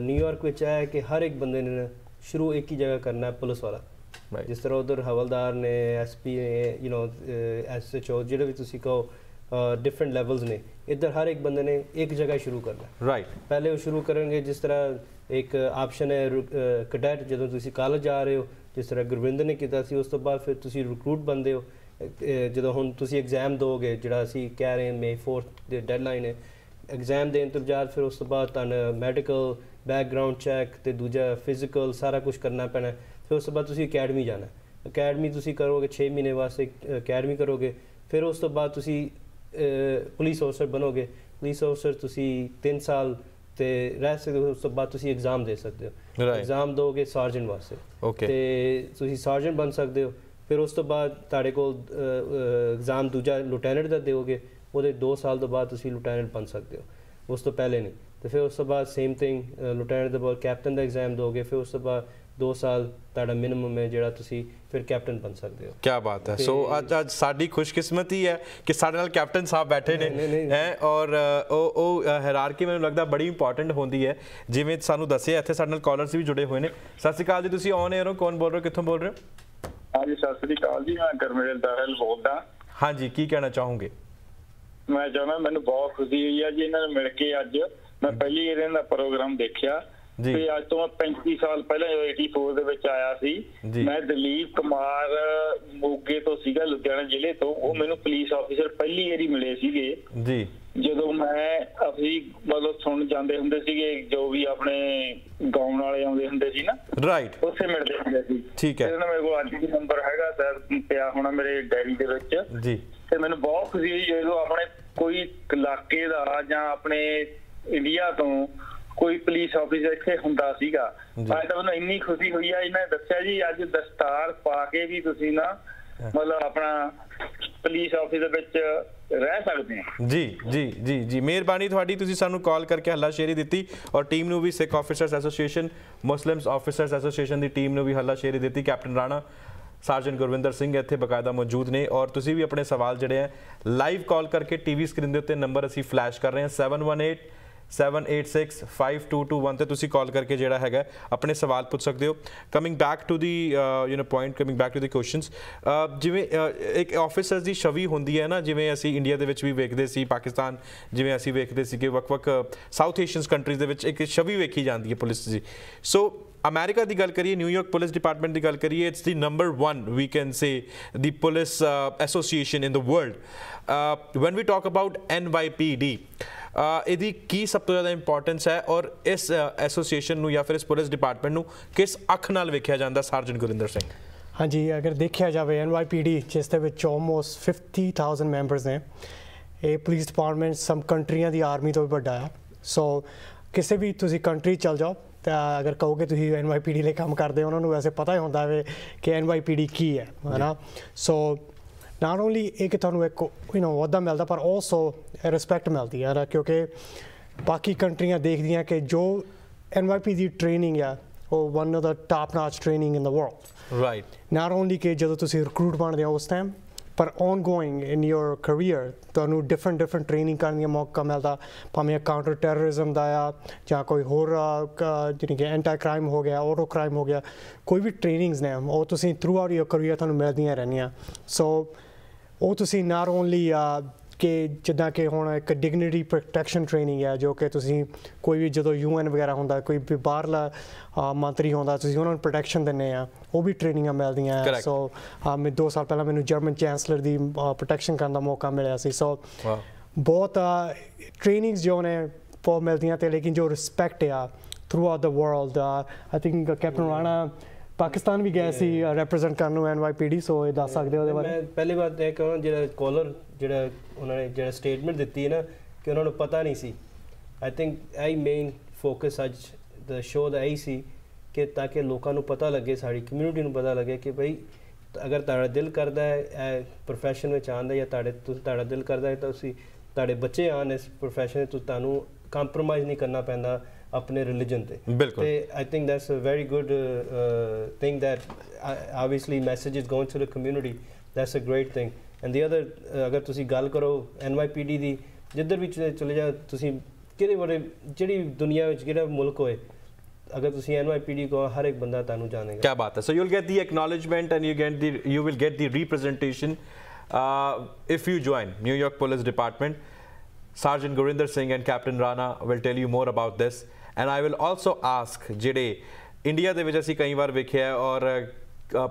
ਨਿਊਯਾਰਕ ਵਿੱਚ ਆਇਆ ਕਿ ਹਰ ਇੱਕ ਬੰਦੇ ਨੇ ਸ਼ੁਰੂ ਇੱਕ ਹੀ ਜਗ੍ਹਾ ਕਰਨਾ ਹੈ ਪੁਲਿਸ ਵਾਲਾ ਜਿਸ ਤਰ੍ਹਾਂ ਉਧਰ ਹਵਲਦਾਰ ਨੇ ਐਸਪੀ ਨੇ ਯੂ نو ਐਸਐਚਓ ਜਿਹੜੇ ਵੀ ਤੁਸੀਂ ਕਹੋ ਡਿਫਰੈਂਟ ਲੈਵਲਸ ਨੇ ਇਧਰ ਹਰ ਇੱਕ ਬੰਦੇ ਨੇ ਇੱਕ ਜਗ੍ਹਾ ਸ਼ੁਰੂ ਕਰਨਾ ਰਾਈਟ ਪਹਿਲੇ ਉਹ ਸ਼ੁਰੂ ਕਰਨਗੇ ਜਿਸ ਤਰ੍ਹਾਂ ਇੱਕ ਆਪਸ਼ਨ ਹੈ ਕੈਡਟ ਜਦੋਂ ਤੁਸੀਂ ਕਾਲਜ ਜਾ ਰਹੇ ਹੋ ਜਿਸ ਤਰ੍ਹਾਂ ਗੁਰਵਿੰਦਰ ਨੇ ਕੀਤਾ ਸੀ ਉਸ ਤੋਂ ਬਾਅਦ ਫਿਰ ਤੁਸੀਂ ਰਿਕਰੂਟ ਬੰਦੇ ਹੋ ਜਦੋਂ ਹੁਣ ਤੁਸੀਂ ਐਗਜ਼ਾਮ ਦੋਗੇ ਜਿਹੜਾ ਅਸੀਂ ਕਹਿ ਰਹੇ ਹਾਂ ਮੇ 4th ਦੇ ਡੈਡਲਾਈਨ ਹੈ ਐਗਜ਼ਾਮ ਦੇ ਇੰਤਜ਼ਾਰ ਫਿਰ ਉਸ ਤੋਂ ਬਾਅਦ ਤੁਹਾਨੂੰ ਮੈਡੀਕਲ ਬੈਕਗ੍ਰਾਉਂਡ ਚੈੱਕ ਤੇ ਦੂਜਾ ਫਿਜ਼ੀਕਲ ਸਾਰਾ ਕੁਝ ਕਰਨਾ ਪੈਣਾ फिर उस बाद अकैडमी जाना अकैडमी तुम करोगे छः महीने वास्ते अकैडमी करोगे फिर उस बाद पुलिस ऑफिसर बनोगे पुलिस ऑफिसर तुम तीन साल ते रह सकते हो उस बाद एग्जाम दे सकते हो एग्जाम दोगे सार्जन वास्ते तो सार्जन बन सकते हो फिर उस तो बाद एग्जाम दूजा लुटैनेंट का दोगे वो दो साल तो बाद लुटैनेंट बन सकते हो उस तो पहले नहीं तो फिर उस तो बाद सेम थिंग लुटैनेंट के बाद कैप्टन का एग्जाम दोगे फिर उस तो बाद 2 ਸਾਲ ਤੁਹਾਡਾ ਮਿਨਿਮਮ ਹੈ ਜਿਹੜਾ ਤੁਸੀਂ ਫਿਰ ਕੈਪਟਨ ਬਣ ਸਕਦੇ ਹੋ ਕੀ ਬਾਤ ਹੈ ਸੋ ਅੱਜ ਅੱਜ ਸਾਡੀ ਖੁਸ਼ਕਿਸਮਤੀ ਹੈ ਕਿ ਸਾਡੇ ਨਾਲ ਕੈਪਟਨ ਸਾਹਿਬ ਬੈਠੇ ਨੇ ਹੈ ਔਰ ਉਹ ਉਹ ਹਾਇਰਾਰਕੀ ਮੈਨੂੰ ਲੱਗਦਾ ਬੜੀ ਇੰਪੋਰਟੈਂਟ ਹੁੰਦੀ ਹੈ ਜਿਵੇਂ ਸਾਨੂੰ ਦੱਸਿਆ ਇੱਥੇ ਸਾਡੇ ਨਾਲ ਕਾਲਰਸ ਵੀ ਜੁੜੇ ਹੋਏ ਨੇ ਸਤਿ ਸ਼੍ਰੀ ਅਕਾਲ ਜੀ ਤੁਸੀਂ ਔਨ 에ਅਰ ਹੋ ਕੌਣ ਬੋਲ ਰਹੇ ਕਿੱਥੋਂ ਬੋਲ ਰਹੇ ਹੋ ਹਾਂਜੀ ਸਤਿ ਸ਼੍ਰੀ ਅਕਾਲ ਜੀ ਮੈਂ ਕਰਮੇਲ ਦਾਹਲ ਬੋਲਦਾ ਹਾਂਜੀ ਕੀ ਕਹਿਣਾ ਚਾਹੋਗੇ ਮੈਂ ਚਾਹੁੰਦਾ ਮੈਨੂੰ ਬਹੁਤ ਖੁਸ਼ੀ ਹੋਈ ਹੈ ਜੀ ਇਹਨਾਂ ਨਾਲ ਮਿਲ ਕੇ ਅੱਜ ਮੈਂ ਪਹਿਲੀ ਇਹਨਾਂ ਦਾ ਪ੍ਰੋਗਰਾਮ ਦੇਖਿਆ ਜੀ ਤੇ ਅੱਜ ਤੋਂ 35 ਸਾਲ ਪਹਿਲਾਂ 84 ਦੇ ਵਿੱਚ ਆਇਆ ਸੀ ਮੈਂ ਦਲੀਪ ਕੁਮਾਰ ਮੋਗੇ ਤੋਂ ਸੀਗਾ ਲੁਧਿਆਣਾ ਜ਼ਿਲ੍ਹੇ ਤੋਂ ਉਹ ਮੈਨੂੰ ਪੁਲਿਸ ਆਫੀਸਰ ਪਹਿਲੀ ਵਾਰੀ ਮਿਲੇ ਸੀਗੇ ਜੀ ਜਦੋਂ ਮੈਂ ਅਸੀਂ ਮਤਲਬ ਸੁਣ ਜਾਂਦੇ ਹੁੰਦੇ ਸੀਗੇ ਜੋ ਵੀ ਆਪਣੇ ਗਾਉਣ ਵਾਲੇ ਆਉਂਦੇ ਹੁੰਦੇ ਸੀ ਨਾ ਰਾਈਟ ਉੱਥੇ ਮਿਲਦੇ ਹੁੰਦੇ ਸੀ ਠੀਕ ਹੈ ਇਹਨਾਂ ਮੇਰੇ ਕੋਲ ਅੱਜ ਵੀ ਨੰਬਰ ਹੈਗਾ ਸਰ ਪਿਆ ਹੋਣਾ ਮੇਰੇ ਡੈਰੀ ਦੇ ਵਿੱਚ ਜੀ ਤੇ ਮੈਨੂੰ ਬਹੁਤ ਖੁਸ਼ੀ ਹੋਈ ਜਦੋਂ ਆਪਣੇ ਕੋਈ ਇਲਾਕੇ ਦਾ ਜਾਂ ਆਪਣੇ ਇੰਡੀਆ ਤੋਂ ਕੋਈ ਪੁਲਿਸ ਆਫੀਸਰ ਇੱਥੇ ਹੁੰਦਾ ਸੀਗਾ ਮੈਂ ਤਾਂ ਉਹਨਾਂ ਇੰਨੀ ਖੁਸ਼ੀ ਹੋਈ ਆ ਇਹਨਾਂ ਦੱਸਿਆ ਜੀ ਅੱਜ ਦਸਤਾਰ ਪਾ ਕੇ ਵੀ ਤੁਸੀਂ ਨਾ ਮਤਲਬ ਆਪਣਾ ਪੁਲਿਸ ਆਫੀਸਰ ਦੇ ਵਿੱਚ ਰਹਿ ਸਕਦੇ ਹਾਂ ਜੀ ਜੀ ਜੀ ਜੀ ਮਿਹਰਬਾਨੀ ਤੁਹਾਡੀ ਤੁਸੀਂ ਸਾਨੂੰ ਕਾਲ ਕਰਕੇ ਹੱਲਾਸ਼ੇਰੀ ਦਿੱਤੀ ਔਰ ਟੀਮ ਨੂੰ ਵੀ Sikh officers association Muslims officers association ਦੀ ਟੀਮ ਨੂੰ ਵੀ ਹੱਲਾਸ਼ੇਰੀ ਦਿੱਤੀ ਕੈਪਟਨ ਰਾਣਾ ਸਰਜਨ ਗੁਰਵਿੰਦਰ ਸਿੰਘ ਇੱਥੇ ਬਕਾਇਦਾ ਮੌਜੂਦ ਨੇ ਔਰ ਤੁਸੀਂ ਵੀ ਆਪਣੇ ਸਵਾਲ ਜਿਹੜੇ ਆ ਲਾਈਵ ਕਾਲ ਕਰਕੇ ਟੀਵੀ ਸਕਰੀਨ ਦੇ ਉੱਤੇ ਨੰਬਰ ਅਸੀਂ ਫਲੈਸ਼ ਕਰ ਰਹੇ ਹਾਂ 718 7865221 ਤੇ ਤੁਸੀਂ ਕਾਲ ਕਰਕੇ ਜਿਹੜਾ ਹੈਗਾ ਆਪਣੇ ਸਵਾਲ ਪੁੱਛ ਸਕਦੇ ਹੋ coming back to the you know point coming back to the questions ਜਿਵੇਂ ਇੱਕ ਆਫੀਸਰਸ ਦੀ ਛਵੀ ਹੁੰਦੀ ਹੈ ਨਾ ਜਿਵੇਂ ਅਸੀਂ ਇੰਡੀਆ ਦੇ ਵਿੱਚ ਵੀ ਵੇਖਦੇ ਸੀ ਪਾਕਿਸਤਾਨ ਜਿਵੇਂ ਅਸੀਂ ਵੇਖਦੇ ਸੀ ਕਿ ਵਕ-ਵਕ ਸਾਊਥ ਏਸ਼ੀਅਨਸ ਕੰਟਰੀਜ਼ ਦੇ ਵਿੱਚ ਇੱਕ ਛਵੀ ਵੇਖੀ ਜਾਂਦੀ ਹੈ ਪੁਲਿਸ ਦੀ ਸੋ ਅਮਰੀਕਾ ਦੀ ਗੱਲ ਕਰੀਏ ਨਿਊਯਾਰਕ ਪੁਲਿਸ ਡਿਪਾਰਟਮੈਂਟ ਦੀ ਗੱਲ ਕਰੀਏ it's the number 1 we can say the police association in the world when we talk about NYPD ਇਹਦੀ ਕੀ ਸਭ ਤੋਂ ਜ਼ਿਆਦਾ ਇੰਪੋਰਟੈਂਸ ਹੈ ਔਰ ਇਸ ਐਸੋਸੀਏਸ਼ਨ ਨੂੰ ਜਾਂ ਫਿਰ ਇਸ ਪੁਲਿਸ ਡਿਪਾਰਟਮੈਂਟ ਨੂੰ ਕਿਸ ਅੱਖ ਨਾਲ ਵੇਖਿਆ ਜਾਂਦਾ ਸਰਜਨ ਗੁਰਿੰਦਰ ਸਿੰਘ ਹਾਂਜੀ ਅਗਰ ਦੇਖਿਆ ਜਾਵੇ ਐਨਵਾਈਪੀਡੀ ਜਿਸ ਦੇ ਵਿੱਚ ਆਲਮੋਸਟ 50000 ਮੈਂਬਰਸ ਨੇ ਇਹ ਪੁਲਿਸ ਡਿਪਾਰਟਮੈਂਟ ਸਮ ਕੰਟਰੀਆਂ ਦੀ ਆਰਮੀ ਤੋਂ ਵੀ ਵੱਡਾ ਹੈ ਸੋ ਕਿਸੇ ਵੀ ਤੁਸੀਂ ਕੰਟਰੀ ਚਲ ਜਾਓ ਤਾਂ ਅਗਰ ਕਹੋਗੇ ਤੁਸੀਂ ਐਨਵਾਈਪੀਡੀ ਲਈ ਕੰਮ ਕਰਦੇ ਹੋ ਉਹਨਾਂ ਨੂੰ ਵੈਸੇ ਪਤਾ ਹੀ ਹੁੰਦਾ ਹੋਵੇ ਕਿ ਐਨਵਾਈਪੀਡੀ ਕੀ ਹੈ ਹਨਾ ਸੋ ਨਾਟ ਓਨਲੀ ਇੱਕ ਤੁਹਾਨੂੰ ਇੱਕ ਯੂ نو ਵਾਧਾ ਮਿਲਦਾ ਪਰ ਆਲਸੋ ਰਿਸਪੈਕਟ ਮਿਲਦੀ ਹੈ ਕਿਉਂਕਿ ਬਾਕੀ ਕੰਟਰੀਆਂ ਦੇਖਦੀਆਂ ਕਿ ਜੋ ਐਨਵਾਈਪੀ ਦੀ ਟ੍ਰੇਨਿੰਗ ਆ ਉਹ one of the top notch training in the world right not only ਕਿ ਜਦੋਂ ਤੁਸੀਂ ਰਿਕਰੂਟ ਬਣਦੇ ਹੋ ਉਸ ਟਾਈਮ ਪਰ on going in your career ਤੁਹਾਨੂੰ ਡਿਫਰੈਂਟ ਡਿਫਰੈਂਟ ਟ੍ਰੇਨਿੰਗ ਕਰਨ ਦੀ ਮੌਕਾ ਮਿਲਦਾ ਭਾਵੇਂ ਕਾਊਂਟਰ ਟੈਰਰਿਜ਼ਮ ਦਾ ਆ ਜਾਂ ਕੋਈ ਹੋਰ ਜਿਹੜੀ ਕਿ ਐਂਟੀ ਕ੍ਰਾਈਮ ਹੋ ਗਿਆ ਆਟੋ ਕ੍ਰਾਈਮ ਹੋ ਗਿਆ ਕੋਈ ਵੀ ਟ੍ਰੇਨਿੰਗਸ ਨੇ ਉਹ ਤੁਸੀਂ ਥਰੂ ਆਊਟ ਯੋਰ ਕੈਰੀਅਰ ਤੁਹਾਨੂੰ ਮਿਲਦੀਆਂ ਰਹਿਣੀਆਂ ਸੋ ਉਹ ਤੁਸੀਂ ਨਾਟ ਓਨਲੀ ਕਿ ਜਿੱਦਾਂ ਕਿ ਹੁਣ ਇੱਕ ਡਿਗਨਿਟੀ ਪ੍ਰੋਟੈਕਸ਼ਨ ਟ੍ਰੇਨਿੰਗ ਹੈ ਜੋ ਕਿ ਤੁਸੀਂ ਕੋਈ ਵੀ ਜਦੋਂ ਯੂਐਨ ਵਗੈਰਾ ਹੁੰਦਾ ਕੋਈ ਵੀ ਬਾਹਰਲਾ ਮੰਤਰੀ ਹੁੰਦਾ ਤੁਸੀਂ ਉਹਨਾਂ ਨੂੰ ਪ੍ਰੋਟੈਕਸ਼ਨ ਦਿੰਨੇ ਆ ਉਹ ਵੀ ਟ੍ਰੇਨਿੰਗਾਂ ਮਿਲਦੀਆਂ ਸੋ ਮੈਂ 2 ਸਾਲ ਪਹਿਲਾਂ ਮੈਨੂੰ ਜਰਮਨ ਚਾਂਸਲਰ ਦੀ ਪ੍ਰੋਟੈਕਸ਼ਨ ਕਰਨ ਦਾ ਮੌਕਾ ਮਿਲਿਆ ਸੀ ਸੋ ਬਹੁਤ ਟ੍ਰੇਨਿੰਗਸ ਜੋ ਨੇ ਫੋਰ ਮਿਲਦੀਆਂ ਤੇ ਲੇਕਿਨ ਜੋ ਰਿਸਪੈਕਟ ਆ throughout the world I think captain Rana Pakistan ਵੀ ਗਏ ਸੀ ਰਿਪਰੈਜ਼ੈਂਟ ਕਰਨ ਨੂੰ ਐਨਵਾਈਪੀਡੀ ਸੋ ਇਹ ਦੱਸ ਸਕਦੇ ਉਹਦੇ ਬਾਰੇ ਮੈਂ ਪਹਿਲੀ ਵਾਰ ਇਹ ਕਹਾਂ ਜਿਹੜਾ ਕਾਲਰ ਜਿਹੜਾ ਉਹਨਾਂ ਨੇ ਜਿਹੜਾ ਸਟੇਟਮੈਂਟ ਦਿੱਤੀ ਹੈ ਨਾ ਕਿ ਉਹਨਾਂ ਨੂੰ ਪਤਾ ਨਹੀਂ ਸੀ I think I main focus ਅੱਜ ਦਾ ਸ਼ੋਅ ਦਾ ਆਈ ਸੀ ਕਿ ਤਾਂ ਕਿ ਲੋਕਾਂ ਨੂੰ ਪਤਾ ਲੱਗੇ ਸਾਡੀ ਕਮਿਊਨਿਟੀ ਨੂੰ ਪਤਾ ਲੱਗੇ ਕਿ ਭਾਈ ਅਗਰ ਤੁਹਾਡਾ ਦਿਲ ਕਰਦਾ ਹੈ ਪ੍ਰੋਫੈਸ਼ਨ ਵਿੱਚ ਆਉਣ ਜਾਂ ਤੁਹਾਡੇ ਤੁਹਾਡਾ ਦਿਲ ਕਰਦਾ ਹੈ ਤਾਂ ਤੁਸੀਂ ਤੁਹਾਡੇ ਬੱਚੇ ਆਣ ਇਸ ਪ੍ਰੋਫੈਸ਼ਨ ਤੋਂ ਤੁਹਾਨੂੰ ਕੰਪਰੋਮਾਈਜ਼ ਨਹੀਂ ਕਰਨਾ ਪੈਂਦਾ अपने रिलीजन ते I think that's a very good thing that obviously message is going to the community that's a great thing and the other ਅਗਰ ਤੁਸੀਂ ਗੱਲ ਕਰੋ NYPD ਦੀ ਜਿੱਧਰ ਵੀ ਚਲੇ ਜਾ ਤੁਸੀਂ ਕਿਹੜੇ ਬੜੇ ਜਿਹੜੀ ਦੁਨੀਆ ਵਿੱਚ ਕਿਹੜਾ ਮੁਲਕ ਹੋਏ ਅਗਰ ਤੁਸੀਂ NYPD ਕੋ ਹਰ ਇੱਕ ਬੰਦਾ ਤੁਹਾਨੂੰ ਜਾਣੇਗਾ ਕੀ ਬਾਤ ਹੈ so you will get the acknowledgement and you get the you will get the representation if you join New York police department Sergeant Gurinder Singh and Captain Rana will tell you more about this. And I will also ask ਜਿਹੜੇ India ਦੇ ਵਿੱਚ ਅਸੀਂ ਕਈ ਵਾਰ ਵੇਖਿਆ ਔਰ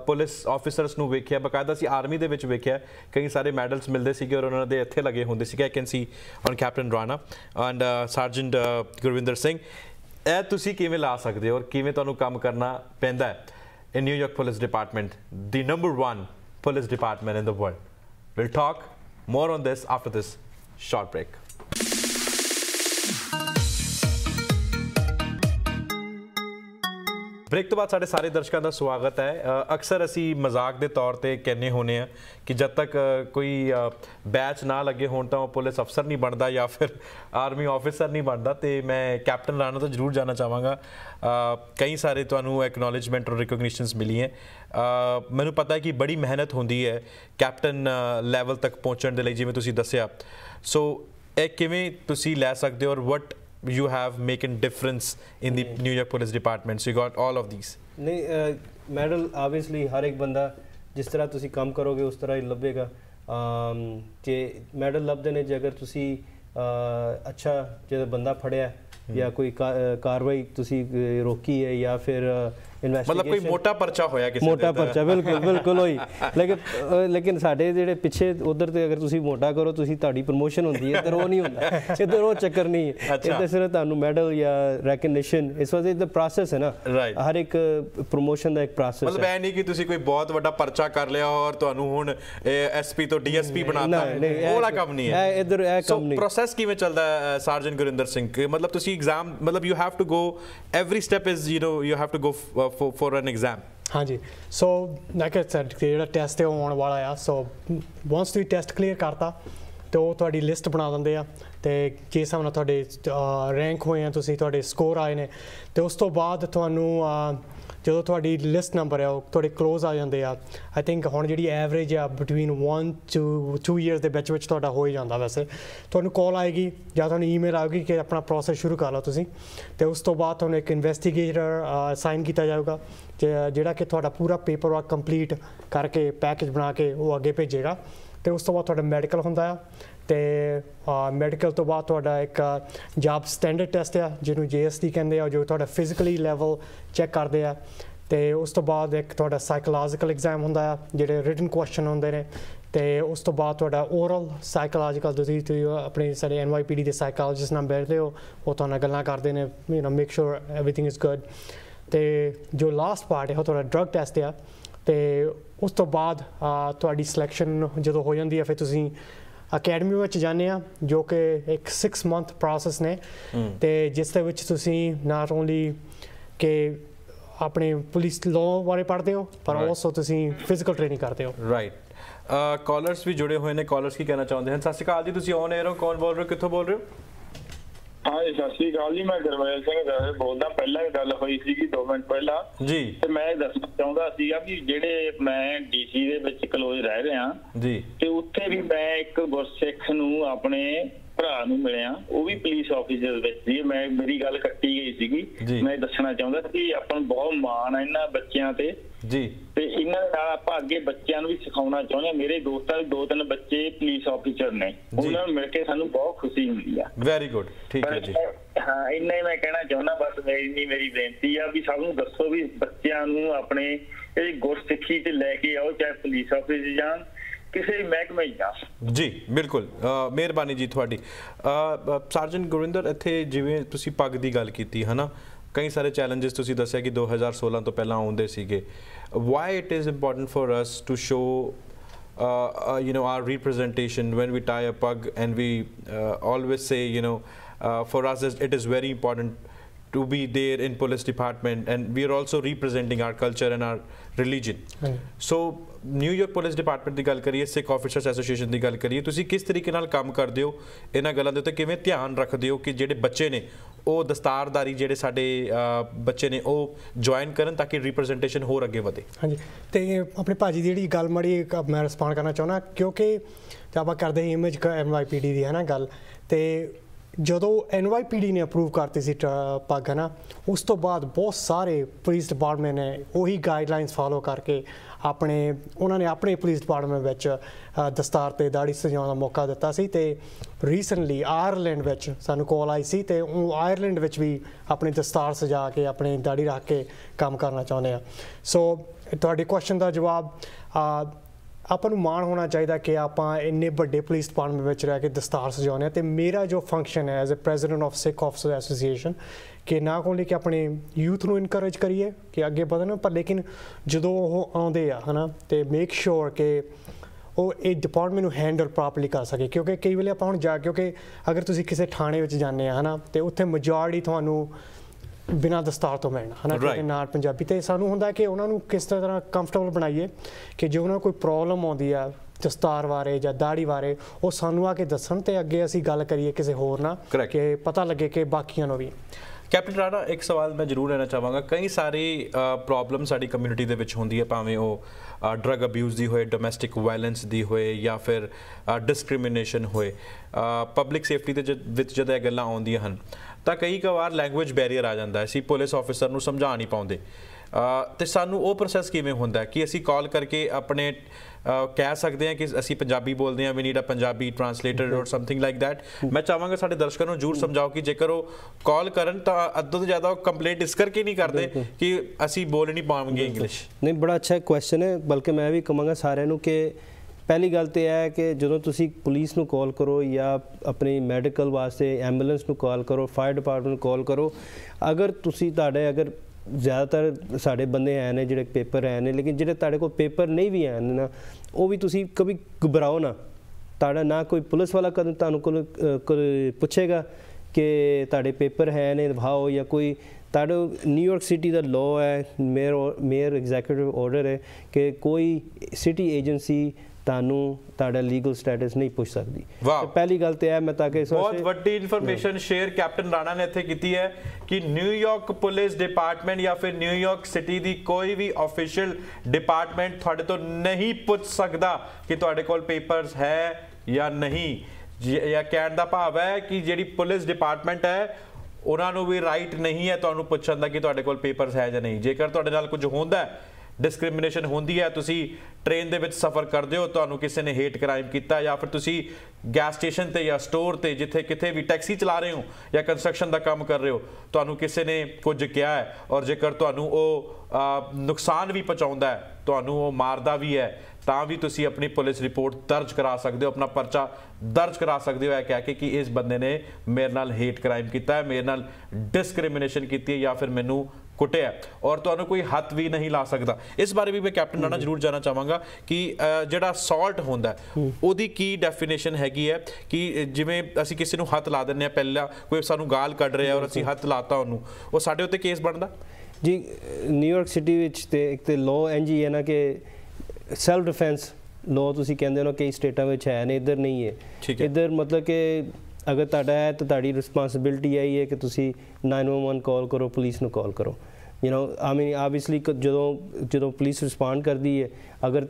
police officers ਨੂੰ ਵੇਖਿਆ ਬਕਾਇਦਾ ਸੀ ਆਰਮੀ ਦੇ ਵਿੱਚ ਵੇਖਿਆ ਕਈ ਸਾਰੇ ਮੈਡਲਸ ਮਿਲਦੇ ਸੀਗੇ ਔਰ ਉਹਨਾਂ ਦੇ ਇੱਥੇ ਲੱਗੇ ਹੁੰਦੇ ਸੀਗੇ I can see on captain Rana and sergeant Gurvinder Singh ਐ ਤੁਸੀਂ ਕਿਵੇਂ ਲਾ ਸਕਦੇ ਹੋ ਔਰ ਕਿਵੇਂ ਤੁਹਾਨੂੰ ਕੰਮ ਕਰਨਾ ਪੈਂਦਾ ਹੈ in New York police department the number 1 police department in the world will talk more on on after after short break break ਤੋਂ ਬਾਅਦ ਸਾਡੇ ਸਾਰੇ ਦਰਸ਼ਕਾਂ ਦਾ ਸਵਾਗਤ ਹੈ ਅਕਸਰ ਅਸੀਂ ਮਜ਼ਾਕ ਦੇ ਤੌਰ ਤੇ ਕਹਿੰਨੇ ਹੋਨੇ ਆ ਕਿ ਜਦ ਤੱਕ ਕੋਈ ਬੈਚ ਨਾ ਲੱਗੇ ਹੋਣ ਤਾਂ ਉਹ ਪੁਲਿਸ ਅਫਸਰ ਨਹੀਂ ਬਣਦਾ ਜਾਂ ਫਿਰ ਆਰਮੀ ਆਫੀਸਰ ਨਹੀਂ ਬਣਦਾ ਤੇ ਮੈਂ ਕੈਪਟਨ ਰਾਣਾ ਤੋਂ ਜ਼ਰੂਰ ਜਾਣਾ ਚਾਹਾਂਗਾ ਕਈ ਸਾਰੇ ਤੁਹਾਨੂੰ ਐਕਨੋਲਜਮੈਂਟ ਔਰ ਰਿਕਗਨੀਸ਼ਨਸ ਮਿਲੀ ਹੈ ਮੈਨੂੰ ਪਤਾ ਹੈ ਕਿ ਬੜੀ ਮਿਹਨਤ ਹੁੰਦੀ ਹੈ ਕੈਪਟਨ ਲੈਵਲ ਤੱਕ ਪਹੁੰਚਣ ਦੇ ਲਈ ਜਿਵੇਂ ਤੁਸੀਂ ਦੱਸਿਆ ਸੋ ਇਹ ਕਿਵੇਂ ਤੁਸੀਂ ਲੈ ਸਕਦੇ ਹੋ ਔਰ what you have making difference in the New York Police Department. So you got all of these. ਨਹੀਂ ਮੈਡਲ ਆਬਵੀਅਸਲੀ ਹਰ ਇੱਕ ਬੰਦਾ ਜਿਸ ਤਰ੍ਹਾਂ ਤੁਸੀਂ ਕੰਮ ਕਰੋਗੇ ਉਸ ਤਰ੍ਹਾਂ ਹੀ ਲੱਭੇਗਾ ਜੇ ਮੈਡਲ ਲੱਭਦੇ ਨੇ ਜੇ ਅਗਰ ਤੁਸੀਂ ਅੱਛਾ ਜੇ ਬੰਦਾ ਫੜਿਆ ਜਾਂ ਕੋਈ ਕਾਰਵਾਈ ਤੁਸੀਂ ਰੋਕੀ ਹੈ ਜਾਂ ਫਿਰ ਮਤਲਬ ਕੋਈ ਮੋਟਾ ਪਰਚਾ ਹੋਇਆ ਕਿਸੇ ਮੋਟਾ ਪਰਚਾ ਬਿਲਕੁਲ ਬਿਲਕੁਲ ਹੋਈ ਲੇਕਿਨ ਲੇਕਿਨ ਸਾਡੇ ਜਿਹੜੇ ਪਿੱਛੇ ਉਧਰ ਤੇ ਅਗਰ ਤੁਸੀਂ ਮੋਟਾ ਕਰੋ ਤੁਸੀਂ ਤੁਹਾਡੀ ਪ੍ਰੋਮੋਸ਼ਨ ਹੁੰਦੀ ਹੈ ਤੇ ਉਹ ਨਹੀਂ ਹੁੰਦਾ ਇਧਰ ਉਹ ਚੱਕਰ ਨਹੀਂ ਹੈ ਇਧਰ ਸਿਰਫ ਤੁਹਾਨੂੰ ਮੈਡਲ ਜਾਂ ਰੈਕਗਨੀਸ਼ਨ ਇਸ ਵਾਸਤੇ ਇਜ਼ ਦ ਪ੍ਰੋਸੈਸ ਹੈ ਨਾ ਹਰ ਇੱਕ ਪ੍ਰੋਮੋਸ਼ਨ ਦਾ ਇੱਕ ਪ੍ਰੋਸੈਸ ਹੈ ਮਤਲਬ ਐ ਨਹੀਂ ਕਿ ਤੁਸੀਂ ਕੋਈ ਬਹੁਤ ਵੱਡਾ ਪਰਚਾ ਕਰ ਲਿਆ ਔਰ ਤੁਹਾਨੂੰ ਹੁਣ ਐਸਪੀ ਤੋਂ ਡੀਐਸਪੀ ਬਣਾਤਾ ਉਹ ਵਾਲਾ ਕੰਮ ਨਹੀਂ ਹੈ ਇਧਰ ਇਹ ਕੰਮ ਨਹੀਂ ਪ੍ਰੋਸੈਸ ਕਿਵੇਂ ਚੱਲਦਾ ਹੈ ਸਰਜਨ ਗੁਰਿੰਦਰ ਸਿੰਘ ਮਤਲਬ ਤੁਸੀਂ ਐਗਜ਼ਾਮ ਮਤਲਬ you have to go every step is you know you have to go for for an exam ਹਾਂਜੀ ਸੋ ਲਾਈਕ ਆਈ ਸੈਡ ਜਿਹੜਾ ਟੈਸਟ ਹੈ ਉਹ ਆਉਣ ਵਾਲਾ ਆ ਸੋ ਵਾਂਸ ਤੁਸੀਂ ਟੈਸਟ ਕਲੀਅਰ ਕਰਤਾ ਤੇ ਉਹ ਤੁਹਾਡੀ ਲਿਸਟ ਬਣਾ ਦਿੰਦੇ ਆ ਤੇ ਕਿਸ ਹਿਸਾਬ ਨਾਲ ਤੁਹਾਡੇ ਰੈਂਕ ਹੋਏ ਆ ਤੁਸੀਂ ਤੁਹਾਡੇ ਸਕੋਰ ਆਏ ਨੇ ਤੇ ਉਸ ਤੋਂ ਬਾਅਦ ਤੁਹਾਨੂੰ ਜਦੋਂ ਤੁਹਾਡੀ ਲਿਸਟ ਨੰਬਰ ਆ ਉਹ ਤੁਹਾਡੇ ক্লোਜ਼ ਆ ਜਾਂਦੇ ਆ ਆਈ ਥਿੰਕ ਹੁਣ ਜਿਹੜੀ ਐਵਰੇਜ ਆ ਬਿਟਵੀਨ 1 ਟੂ 2 ਇਅਰਸ ਦੇ ਵਿੱਚ ਵਿੱਚ ਤੁਹਾਡਾ ਹੋ ਹੀ ਜਾਂਦਾ ਵੈਸੇ ਤੁਹਾਨੂੰ ਕਾਲ ਆਏਗੀ ਜਾਂ ਤੁਹਾਨੂੰ ਈਮੇਲ ਆਊਗੀ ਕਿ ਆਪਣਾ ਪ੍ਰੋਸੈਸ ਸ਼ੁਰੂ ਕਰ ਲਓ ਤੁਸੀਂ ਤੇ ਉਸ ਤੋਂ ਬਾਅਦ ਤੁਹਾਨੂੰ ਇੱਕ ਇਨਵੈਸਟੀਗੇਟਰ ਸਾਈਨ ਕੀਤਾ ਜਾਊਗਾ ਜਿਹੜਾ ਕਿ ਤੁਹਾਡਾ ਪੂਰਾ ਪੇਪਰ ਵਰਕ ਕੰਪਲੀਟ ਕਰਕੇ ਪੈਕੇਜ ਬਣਾ ਕੇ ਉਹ ਅੱਗੇ ਭੇਜੇਗਾ ਤੇ ਉਸ ਤੋਂ ਬਾਅਦ ਤੁਹਾਡਾ ਮੈਡੀਕਲ ਹੁੰਦਾ ਆ ਤੇ ਮੈਡੀਕਲ ਤੋਂ ਬਾਅਦ ਤੁਹਾਡਾ ਇੱਕ ਜੌਬ ਸਟੈਂਡਰਡ ਟੈਸਟ ਆ ਜਿਹਨੂੰ ਜੀਐਸਟੀ ਕਹਿੰਦੇ ਆ ਜੋ ਤੁਹਾਡਾ ਫਿਜ਼ੀਕਲੀ ਲੈਵਲ ਚੈੱਕ ਕਰਦੇ ਆ ਤੇ ਉਸ ਤੋਂ ਬਾਅਦ ਇੱਕ ਤੁਹਾਡਾ ਸਾਈਕੋਲੋਜੀਕਲ ਐਗਜ਼ਾਮ ਹੁੰਦਾ ਆ ਜਿਹੜੇ ਰਿਟਨ ਕੁਐਸਚਨ ਹੁੰਦੇ ਨੇ ਤੇ ਉਸ ਤੋਂ ਬਾਅਦ ਤੁਹਾਡਾ ਓਰਲ ਸਾਈਕੋਲੋਜੀਕਲ ਤੁਸੀਂ ਤੁਸੀਂ ਆਪਣੇ ਸਾਰੇ ਐਨਵਾਈਪੀਡੀ ਦੇ ਸਾਈਕੋਲੋਜਿਸਟ ਨਾਲ ਬੈਠਦੇ ਹੋ ਉਹ ਤੁਹਾਨੂੰ ਗੱਲਾਂ ਕਰਦੇ ਨੇ you know make sure everything is good ਤੇ ਜੋ ਲਾਸਟ ਪਾਰਟ ਹੈ ਉਹ ਤੁਹਾਡਾ ਡਰਗ ਟੈਸਟ ਆ ਤੇ ਉਸ ਤੋਂ ਬਾਅਦ ਤੁਹਾਡੀ ਸਿਲੈਕਸ਼ਨ ਜਦੋਂ ਹੋ ਜਾਂਦੀ ਹੈ ਫਿਰ ਤੁਸੀਂ ਅਕੈਡਮੀ ਵਿੱਚ ਜਾਂਦੇ ਆ ਜੋ ਕਿ ਇੱਕ 6 ਮੰਥ ਪ੍ਰੋਸੈਸ ਨੇ ਤੇ ਜਿਸ ਦੇ ਵਿੱਚ ਤੁਸੀਂ ਨਾਟ ਓਨਲੀ ਕਿ ਆਪਣੇ ਪੁਲਿਸ ਲਾਅ ਬਾਰੇ ਪੜ੍ਹਦੇ ਹੋ ਪਰ ਆਲਸੋ ਤੁਸੀਂ ਫਿਜ਼ੀਕਲ ਟ੍ਰੇਨਿੰਗ ਕਰਦੇ ਹੋ ਰਾਈਟ ਕਾਲਰਸ ਵੀ ਜੁੜੇ ਹੋਏ ਨੇ ਕਾਲਰਸ ਕੀ ਕਹਿਣਾ ਚਾਹੁੰਦੇ ਹਨ ਸਤਿ ਸ਼੍ਰੀ ਅਕਾਲ ਜੀ ਤੁਸੀਂ ਔਨ 에ਅਰ ਹੋ ਕੌਣ ਬੋਲ ਰਹੇ ਹੋ ਕਿੱਥੋਂ ਬੋਲ ਰਹੇ ਹੋ ਜੀ ਸਤਿ ਸ਼੍ਰੀ ਅਕਾਲ ਜੀ ਮੈਂ ਗੁਰਮੇਲ ਸਿੰਘ ਗੱਲ ਬੋਲਦਾ ਪਹਿਲਾਂ ਹੀ ਗੱਲ ਹੋਈ ਸੀਗੀ 2 ਮਿੰਟ ਪਹਿਲਾਂ ਜੀ ਤੇ ਮੈਂ ਇਹ ਦੱਸਣਾ ਚਾਹੁੰਦਾ ਸੀਗਾ ਕਿ ਜਿਹੜੇ ਮੈਂ ਡੀਸੀ ਦੇ ਵਿੱਚ ਕਲੋਜ਼ ਰਹਿ ਰਿਹਾ ਜੀ ਤੇ ਉੱਥੇ ਵੀ ਮੈਂ ਇੱਕ ਗੁਰਸਿੱਖ ਨੂੰ ਆਪਣੇ ਭਰਾ ਨੂੰ ਮਿਲਿਆ ਉਹ ਵੀ ਪੁਲਿਸ ਆਫੀਸਰ ਵਿੱਚ ਸੀ ਮੈਂ ਮੇਰੀ ਗੱਲ ਕੱਟੀ ਗਈ ਸੀਗੀ ਮੈਂ ਦੱਸਣਾ ਚਾਹੁੰਦਾ ਕਿ ਆਪਾਂ ਬਹੁਤ ਮਾਣ ਹੈ ਇਹਨਾਂ ਬੱਚਿਆਂ ਤੇ ਜੀ ਤੇ ਇਹਨਾਂ ਨਾਲ ਆਪਾਂ ਅੱਗੇ ਬੱਚਿਆਂ ਨੂੰ ਵੀ ਸਿਖਾਉਣਾ ਚਾਹੁੰਦੇ ਆ ਮੇਰੇ ਦੋਸਤਾਂ ਦੇ ਦੋ ਤਿੰਨ ਬੱਚੇ ਪੁਲਿਸ ਆਫੀਸਰ ਨੇ ਉਹਨਾਂ ਨਾਲ ਮਿਲ ਕੇ ਸਾਨੂੰ ਬਹੁਤ ਖੁਸ਼ੀ ਹੁੰਦੀ ਆ ਵੈਰੀ ਗੁੱਡ ਠੀਕ ਹੈ ਜੀ ਹਾਂ ਇੰਨਾ ਹੀ ਮੈਂ ਕਹਿਣਾ ਚਾਹੁੰਦਾ ਬਸ ਮੇਰੀ ਮੇਰੀ ਬੇਨਤੀ ਆ ਵੀ ਸਭ ਨੂੰ ਦੱਸੋ ਵੀ ਬੱਚਿਆਂ ਨੂੰ ਆਪਣੇ ਇਹ ਗੁਰਸਿੱਖੀ ਤੇ ਲੈ ਕੇ ਆਓ ਚਾਹੇ ਪੁਲਿਸ ਆਫੀਸ ਜਾਣ ਕਿਸੇ ਵੀ ਮਹਿਕਮੇ ਜਾਂ ਜੀ ਬਿਲਕੁਲ ਮਿਹਰਬਾਨੀ ਜੀ ਤੁਹਾਡੀ ਸਰਜਨ ਗੁਰਿੰਦਰ ਇੱਥੇ ਜਿਵੇਂ ਤੁਸੀਂ ਪੱਗ ਦੀ ਗੱਲ ਕੀਤੀ ਹਨਾ ਕਈ ਸਾਰੇ ਚੈਲੰਜਸ ਤੁਸੀਂ ਦੱਸਿਆ ਕਿ 2016 ਤੋਂ ਪਹਿਲਾਂ ਆਉਂਦੇ ਸੀਗੇ why it is important for us to show Uh, uh, you know our representation when we tie a pug and we uh, always say you know for us it is very important to be there in police department and we are also representing our culture and our religion so New York police department ਦੀ ਗੱਲ ਕਰੀਏ ਸਿੱਖ officers association ਦੀ ਗੱਲ ਕਰੀਏ ਤੁਸੀਂ ਕਿਸ ਤਰੀਕੇ ਨਾਲ ਕੰਮ ਕਰਦੇ ਹੋ ਇਹਨਾਂ ਗੱਲਾਂ ਦੇ ਉੱਤੇ ਕਿਵੇਂ ਧਿਆਨ ਰੱਖਦੇ ਹੋ ਕਿ ਜਿਹੜੇ ਬੱਚੇ ਨੇ ਉਹ ਦਸਤਾਰਦਾਰੀ ਜਿਹੜੇ ਸਾਡੇ ਬੱਚੇ ਨੇ ਉਹ ਜੁਆਇਨ ਕਰਨ ਤਾਂ ਕਿ ਰਿਪਰੈਜ਼ੈਂਟੇਸ਼ਨ ਹੋਰ ਅੱਗੇ ਵਧੇ ਹਾਂਜੀ ਤੇ ਆਪਣੇ ਭਾਜੀ ਦੀ ਜਿਹੜੀ ਗੱਲ ਮੜੀ ਮੈਂ ਰਿਸਪੌਂਡ ਕਰਨਾ ਚਾਹੁੰਦਾ ਕਿਉਂਕਿ ਜੇ ਆਪਾਂ ਕਰਦੇ ਇਮੇਜ ਐਮਵਾਈਪੀਡੀ ਦੀ ਹੈ ਨਾ ਗੱਲ ਤੇ ਜਦੋਂ ਐਨਵਾਈਪੀਡੀ ਨੇ ਅਪਰੂਵ ਕਰਤੀ ਸੀ ਪਾਗਾ ਨਾ ਉਸ ਤੋਂ ਬਾਅਦ ਬਹੁਤ ਸਾਰੇ ਪੁਲਿਸ ਡਿਪਾਰਟਮੈਂਟ ਨੇ ਉਹੀ ਗਾਈਡਲਾਈਨਸ ਫਾਲੋ ਕਰਕੇ ਆਪਣੇ ਉਹਨਾਂ ਨੇ ਆਪਣੇ ਪੁਲਿਸ ਡਿਪਾਰਟਮੈਂਟ ਵਿੱਚ ਦਸਤਾਰ ਤੇ ਦਾੜੀ ਸਜਾਉਣ ਦਾ ਮੌਕਾ ਦਿੱਤਾ ਸੀ ਤੇ ਰੀਸੈਂਟਲੀ ਆਇਰਲੈਂਡ ਵਿੱਚ ਸਾਨੂੰ ਕਾਲ ਆਈ ਸੀ ਤੇ ਉਹ ਆਇਰਲੈਂਡ ਵਿੱਚ ਵੀ ਆਪਣੇ ਦਸਤਾਰ ਸਜਾ ਕੇ ਆਪਣੇ ਦਾੜੀ ਰੱਖ ਕੇ ਕੰਮ ਕਰਨਾ ਚਾਹੁੰਦੇ ਆ ਸੋ ਤੁਹਾਡੇ ਕੁਐਸਚਨ ਦਾ ਜਵਾਬ ਆਪਾਂ ਨੂੰ ਮਾਣ ਹੋਣਾ ਚਾਹੀਦਾ ਕਿ ਆਪਾਂ ਇੰਨੇ ਵੱਡੇ ਪੁਲਿਸ ਡਿਪਾਰਟਮੈਂਟ ਵਿੱਚ ਰਹਿ ਕੇ ਦਸਤਾਰ ਸਜਾਉਂਦੇ ਆ ਤੇ ਮੇਰਾ ਜੋ ਫੰਕਸ਼ਨ ਹੈ as a president of Sikh officer association ਕਿ ਨਾ ਕੋਲੀ ਕਿ ਆਪਣੇ ਯੂਥ ਨੂੰ ਇਨਕਰੇਜ ਕਰੀਏ ਕਿ ਅੱਗੇ ਵਧਣ ਪਰ ਲੇਕਿਨ ਜਦੋਂ ਉਹ ਆਉਂਦੇ ਆ ਹਨਾ ਤੇ ਮੇਕ ਸ਼ੋਰ ਕਿ ਉਹ ਇਹ ਡਿਪਾਰਟਮੈਂਟ ਨੂੰ ਹੈਂਡਲ ਪ੍ਰੋਪਰਲੀ ਕਰ ਸਕੇ ਕਿਉਂਕਿ ਕਈ ਵੇਲੇ ਆਪਾਂ ਹੁਣ ਜਾ ਕਿਉਂਕਿ ਅਗਰ ਤੁਸੀਂ ਕਿਸੇ ਥਾਣੇ ਵਿੱਚ ਜਾਂਦੇ ਆ ਹਨਾ ਤੇ ਉੱਥੇ ਮੈਜੋਰਟੀ ਤੁਹਾਨੂੰ ਬਿਨਾ ਦਸਤਾਰ ਤੋਂ ਮਿਲਣਾ ਹਨਾ ਕਿ ਨਾਲ ਪੰਜਾਬੀ ਤੇ ਸਾਨੂੰ ਹੁੰਦਾ ਕਿ ਉਹਨਾਂ ਨੂੰ ਕਿਸ ਤਰ੍ਹਾਂ ਕੰਫਰਟੇਬਲ ਬਣਾਈਏ ਕਿ ਜੇ ਉਹਨਾਂ ਕੋਈ ਪ੍ਰੋਬਲਮ ਆਉਂਦੀ ਆ ਦਸਤਾਰ ਬਾਰੇ ਜਾਂ ਦਾੜੀ ਬਾਰੇ ਉਹ ਸਾਨੂੰ ਆ ਕੇ ਦੱਸਣ ਤੇ ਅੱਗੇ ਅਸੀਂ ਗੱਲ ਕਰੀਏ ਕਿਸੇ ਹੋਰ ਨਾਲ ਕਿ ਪਤਾ ਲੱਗੇ ਕਿ ਬਾਕੀਆਂ ਨੂੰ ਵੀ ਕੈਪਟਨ ਰਾਣਾ ਇੱਕ ਸਵਾਲ ਮੈਂ ਜ਼ਰੂਰ ਲੈਣਾ ਚਾਹਾਂਗਾ ਕਈ ਸਾਰੇ ਪ੍ਰੋਬਲਮ ਸਾਡੀ ਕਮਿਊਨਿਟੀ ਦੇ ਵਿੱਚ ਹੁੰਦੀ ਹੈ ਭਾਵੇਂ ਉਹ ਡਰਗ ਅਬਿਊਜ਼ ਦੀ ਹੋਏ ਡੋਮੈਸਟਿਕ ਵਾਇਲੈਂਸ ਦੀ ਹੋਏ ਜਾਂ ਫਿਰ ਡਿਸਕ੍ਰਿਮੀਨੇਸ਼ਨ ਹੋਏ ਪਬਲਿਕ ਸੇਫਟੀ ਦੇ ਵਿੱਚ ਜਦ ਇਹ ਗੱਲਾਂ ਆਉਂਦੀਆਂ ਹਨ ਤਾਂ ਕਈ ਕਵਾਰ ਲੈਂਗੁਏਜ ਬੈਰੀਅਰ ਆ ਜਾਂਦਾ ਹੈ ਸੀ ਪੁਲਿਸ ਆਫੀਸਰ ਨੂੰ ਸਮਝਾ ਨਹੀਂ ਪਾਉਂਦੇ ਤੇ ਸਾਨੂੰ ਉਹ ਪ੍ਰੋਸੈਸ ਕਿਵੇਂ ਹੁੰਦਾ ਕਿ ਅਸੀਂ ਕਾਲ ਕਰਕੇ ਆਪਣੇ ਕਹਿ ਸਕਦੇ ਹਾਂ ਕਿ ਅਸੀਂ ਪੰਜਾਬੀ ਬੋਲਦੇ ਹਾਂ we need a Punjabi translator or something like that ਮੈਂ ਚਾਹਾਂਗਾ ਸਾਡੇ ਦਰਸ਼ਕਾਂ ਨੂੰ ਜੂਰ ਸਮਝਾਓ ਕਿ ਜੇਕਰ ਉਹ ਕਾਲ ਕਰਨ ਤਾਂ ਅੱਧ ਤੋਂ ਜ਼ਿਆਦਾ ਉਹ ਕੰਪਲੇਂਟ ਇਸ ਕਰਕੇ ਨਹੀਂ ਕਰਦੇ ਕਿ ਅਸੀਂ ਬੋਲ ਨਹੀਂ ਪਾਵਾਂਗੇ ਇੰਗਲਿਸ਼ ਨਹੀਂ ਬੜਾ ਅੱਛਾ ਕੁਐਸਚਨ ਹੈ ਬਲਕਿ ਮੈਂ ਵੀ ਕਹਾਂਗਾ ਸਾਰਿਆਂ ਨੂੰ ਕਿ ਪਹਿਲੀ ਗੱਲ ਤੇ ਹੈ ਕਿ ਜਦੋਂ ਤੁਸੀਂ ਪੁਲਿਸ ਨੂੰ ਕਾਲ ਕਰੋ ਜਾਂ ਆਪਣੀ ਮੈਡੀਕਲ ਵਾਸਤੇ ਐਂਬੂਲੈਂਸ ਨੂੰ ਕਾਲ ਕਰੋ ਫਾਇਰ ਡਿਪਾਰਟਮੈਂਟ ਨੂੰ ਕਾਲ ਕਰੋ ਅਗਰ ਤੁਸੀਂ ਤੁਹਾਡੇ ਅਗਰ ਜ਼ਿਆਦਾਤਰ ਸਾਡੇ ਬੰਦੇ ਆਏ ਨੇ ਜਿਹੜੇ ਪੇਪਰ ਆਏ ਨੇ ਲੇਕਿਨ ਜਿਹੜੇ ਤੁਹਾਡੇ ਕੋਲ ਪੇਪਰ ਨਹੀਂ ਵੀ ਆਏ ਨੇ ਨਾ ਉਹ ਵੀ ਤੁਸੀਂ ਕभी ਘਬਰਾਓ ਨਾ ਤੁਹਾਡਾ ਨਾ ਕੋਈ ਪੁਲਿਸ ਵਾਲਾ ਕਦੋਂ ਤੁਹਾਨੂੰ ਕੋਲ ਪੁੱਛੇਗਾ ਕਿ ਤੁਹਾਡੇ ਪੇਪਰ ਹੈ ਨੇ ਦਿਖਾਓ ਜਾਂ ਕੋਈ ਤੁਹਾਡਾ ਨਿਊਯਾਰਕ ਸਿਟੀ ਦਾ ਲਾਅ ਹੈ ਮੇਅਰ ਮੇਅਰ ਐਗਜ਼ੀਕਿਊਟਿਵ ਆਰਡਰ ਹੈ ਕਿ ਕੋਈ ਸਿਟੀ ਏਜੰਸੀ ਤਾਨੂੰ ਤੁਹਾਡਾ ਲੀਗਲ ਸਟੇਟਸ ਨਹੀਂ ਪੁੱਛ ਸਕਦੀ ਤੇ ਪਹਿਲੀ ਗੱਲ ਤੇ ਇਹ ਮੈਂ ਤਾਂ ਕਿ ਇਸ ਬਹੁਤ ਵੱਡੀ ਇਨਫੋਰਮੇਸ਼ਨ ਸ਼ੇਅਰ ਕੈਪਟਨ ਰਾਣਾ ਨੇ ਇੱਥੇ ਕੀਤੀ ਹੈ ਕਿ ਨਿਊਯਾਰਕ ਪੁਲਿਸ ਡਿਪਾਰਟਮੈਂਟ ਜਾਂ ਫਿਰ ਨਿਊਯਾਰਕ ਸਿਟੀ ਦੀ ਕੋਈ ਵੀ ਅਫੀਸ਼ੀਅਲ ਡਿਪਾਰਟਮੈਂਟ ਤੁਹਾਡੇ ਤੋਂ ਨਹੀਂ ਪੁੱਛ ਸਕਦਾ ਕਿ ਤੁਹਾਡੇ ਕੋਲ ਪੇਪਰਸ ਹੈ ਜਾਂ ਨਹੀਂ ਜਾਂ ਕਹਿਣ ਦਾ ਭਾਵ ਹੈ ਕਿ ਜਿਹੜੀ ਪੁਲਿਸ ਡਿਪਾਰਟਮੈਂਟ ਹੈ ਉਹਨਾਂ ਨੂੰ ਵੀ ਰਾਈਟ ਨਹੀਂ ਹੈ ਤੁਹਾਨੂੰ ਪੁੱਛਣ ਦਾ ਕਿ ਤੁਹਾਡੇ ਕੋਲ ਪੇਪਰਸ ਹੈ ਜਾਂ ਨਹੀਂ ਜੇਕਰ ਤੁਹਾਡੇ ਨਾਲ ਕੁਝ ਹੁੰਦਾ ਹੈ ਡਿਸਕ੍ਰਿਮੀਨੇਸ਼ਨ ਹੁੰਦੀ ਹੈ ਤੁਸੀਂ ਟ੍ਰੇਨ ਦੇ ਵਿੱਚ ਸਫ਼ਰ ਕਰਦੇ ਹੋ ਤੁਹਾਨੂੰ ਕਿਸੇ ਨੇ ਹੇਟ ਕ੍ਰਾਈਮ ਕੀਤਾ ਜਾਂ ਫਿਰ ਤੁਸੀਂ ਗੈਸ ਸਟੇਸ਼ਨ ਤੇ ਜਾਂ ਸਟੋਰ ਤੇ ਜਿੱਥੇ ਕਿਤੇ ਵੀ ਟੈਕਸੀ ਚਲਾ ਰਹੇ ਹੋ ਜਾਂ ਕੰਸਟਰਕਸ਼ਨ ਦਾ ਕੰਮ ਕਰ ਰਹੇ ਹੋ ਤੁਹਾਨੂੰ ਕਿਸੇ ਨੇ ਕੁਝ ਕਿਹਾ ਹੈ ਔਰ ਜੇਕਰ ਤੁਹਾਨੂੰ ਉਹ ਨੁਕਸਾਨ ਵੀ ਪਹੁੰਚਾਉਂਦਾ ਹੈ ਤੁਹਾਨੂੰ ਉਹ ਮਾਰਦਾ ਵੀ ਹੈ ਤਾਂ ਵੀ ਤੁਸੀਂ ਆਪਣੀ ਪੁਲਿਸ ਰਿਪੋਰਟ ਦਰਜ ਕਰਾ ਸਕਦੇ ਹੋ ਆਪਣਾ ਪਰਚਾ ਦਰਜ ਕਰਾ ਸਕਦੇ ਹੋ ਇਹ ਕਹਿ ਕੇ ਕਿ ਇਸ ਬੰਦੇ ਨੇ ਮੇਰੇ ਨਾਲ ਹੇਟ ਕ੍ਰਾਈਮ ਕੀਤਾ ਹੈ ਮੇਰੇ ਨਾਲ ਡਿਸਕ੍ਰਿਮੀਨੇਸ਼ਨ ਕੀਤੀ ਹੈ ਜਾਂ ਫਿਰ ਮੈਨੂੰ ਕੁੱਟਿਆ ਔਰ ਤੁਹਾਨੂੰ ਕੋਈ ਹੱਥ ਵੀ ਨਹੀਂ ਲਾ ਸਕਦਾ ਇਸ ਬਾਰੇ ਵੀ ਮੈਂ ਕੈਪਟਨ ਨਾਲ ਜਰੂਰ ਜਾਣਾ ਚਾਹਾਂਗਾ ਕਿ ਜਿਹੜਾ ਸਾਲਟ ਹੁੰਦਾ ਉਹਦੀ ਕੀ ਡੈਫੀਨੇਸ਼ਨ ਹੈਗੀ ਹੈ ਕਿ ਜਿਵੇਂ ਅਸੀਂ ਕਿਸੇ ਨੂੰ ਹੱਥ ਲਾ ਦਿੰਨੇ ਆ ਪਹਿਲਾਂ ਕੋਈ ਸਾਨੂੰ ਗਾਲ ਕੱਢ ਰਿਹਾ ਔਰ ਅਸੀਂ ਹੱਥ ਲਾਤਾ ਉਹਨੂੰ ਉਹ ਸਾਡੇ ਉੱਤੇ ਕੇਸ ਬਣਦਾ ਜੀ ਨਿਊਯਾਰਕ ਸਿਟੀ ਵਿੱਚ ਤੇ ਇੱਕ ਤੇ ਲਾਅ ਐਨਜੀ ਹੈ ਨਾ ਕਿ ਸੈਲਫ ਡਿਫੈਂਸ ਲਾਅ ਤੁਸੀਂ ਕਹਿੰਦੇ ਹੋ ਕਿ ਸਟੇਟਾਂ ਵਿੱਚ ਹੈ ਨਹੀਂ ਇੱਧਰ ਨਹੀਂ ਹੈ ਇੱਧਰ ਮਤਲਬ ਕਿ ਅਗਰ ਤੁਹਾਡਾ ਹੈ ਤਾਂ ਤੁਹਾਡੀ ਰਿਸਪਾਂਸਿਬਿਲਟੀ ਹੈ ਇਹ ਕਿ ਤੁਸੀਂ 911 ਕਾਲ ਕਰੋ ਪੁਲਿਸ ਨੂੰ ਕਾਲ ਕਰੋ ਯੂ نو ਆ ਮੀਨ ਆਬਵੀਅਸਲੀ ਜਦੋਂ ਜਦੋਂ ਪੁਲਿਸ ਰਿਸਪੌਂਡ ਕਰਦੀ ਹੈ ਅਗਰ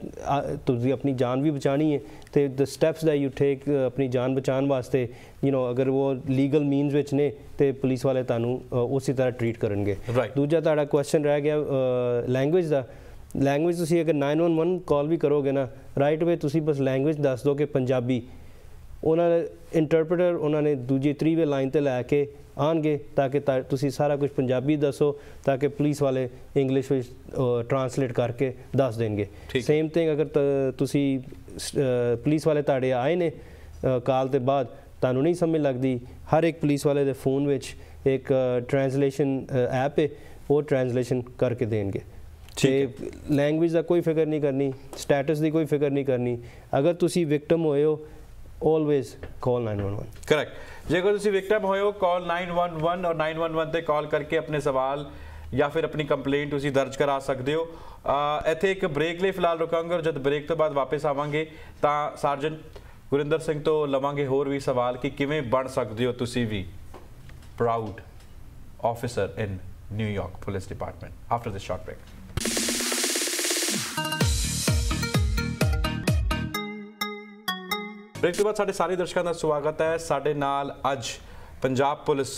ਤੁਸੀਂ ਆਪਣੀ ਜਾਨ ਵੀ ਬਚਾਣੀ ਹੈ ਤੇ ਦ ਸਟੈਪਸ ਦਾ ਯੂ ਟੇਕ ਆਪਣੀ ਜਾਨ ਬਚਾਉਣ ਵਾਸਤੇ ਯੂ نو ਅਗਰ ਉਹ ਲੀਗਲ ਮੀਨਸ ਵਿੱਚ ਨੇ ਤੇ ਪੁਲਿਸ ਵਾਲੇ ਤੁਹਾਨੂੰ ਉਸੇ ਤਰ੍ਹਾਂ ਟ੍ਰੀਟ ਕਰਨਗੇ ਦੂਜਾ ਤੁਹਾਡਾ ਕੁਐਸਚਨ ਰਹਿ ਗਿਆ ਲੈਂਗੁਏਜ ਦਾ ਲੈਂਗੁਏਜ ਤੁਸੀਂ ਅਗਰ 911 ਕਾਲ ਵੀ ਕਰੋਗੇ ਨਾ ਰਾਈਟ ਵੇ ਤੁਸੀਂ ਬਸ ਲੈਂਗੁਏਜ ਦੱਸ ਦੋ ਕਿ ਪੰਜਾਬੀ उन्होंने इंटरप्रेटर उन्होंने दूजे त्रीवे लाइन पर लैके आन गए ताकि ता, सारा कुछ पंजाबी दसो ताकि पुलिस वाले इंग्लिश ट्रांसलेट करके दस देंगे सेम थिंग अगर पुलिस वाले ताड़े आए ने कॉल के बाद तू नहीं समझ लगती हर एक पुलिस वाले के फोन में एक ट्रांसलेशन ऐप है वो ट्रांसलेशन करके दे तो का कोई फिक्र नहीं करनी स्टेटस की कोई फिक्र नहीं करनी अगर तुम विक्टम होए हो ਆਲਵੇਸ ਕਾਲ 911 ਕਰੈਕਟ ਜੇ ਕੋਈ ਤੁਸੀਂ ਵਿਕਟਮ ਹੋਏ ਹੋ ਕਾਲ 911 ਔਰ 911 ਤੇ ਕਾਲ ਕਰਕੇ ਆਪਣੇ ਸਵਾਲ ਜਾਂ ਫਿਰ ਆਪਣੀ ਕੰਪਲੇਂਟ ਤੁਸੀਂ ਦਰਜ ਕਰਾ ਸਕਦੇ ਹੋ ਇੱਥੇ ਇੱਕ ਬ੍ਰੇਕ ਲਈ ਫਿਲਹਾਲ ਰੁਕਾਂਗੇ ਔਰ ਜਦ ਬ੍ਰੇਕ ਤੋਂ ਬਾਅਦ ਵਾਪਸ ਆਵਾਂਗੇ ਤਾਂ ਸਰਜਨ ਗੁਰਿੰਦਰ ਸਿੰਘ ਤੋਂ ਲਵਾਂਗੇ ਹੋਰ ਵੀ ਸਵਾਲ ਕਿ ਕਿਵੇਂ ਬਣ ਸਕਦੇ ਹੋ ਤੁਸੀਂ ਵੀ proud officer in New York police department after this short break break ਤੋਂ ਬਾਅਦ ਸਾਡੇ ਸਾਰੇ ਦਰਸ਼ਕਾਂ ਦਾ ਸਵਾਗਤ ਹੈ ਸਾਡੇ ਨਾਲ ਅੱਜ ਪੰਜਾਬ ਪੁਲਿਸ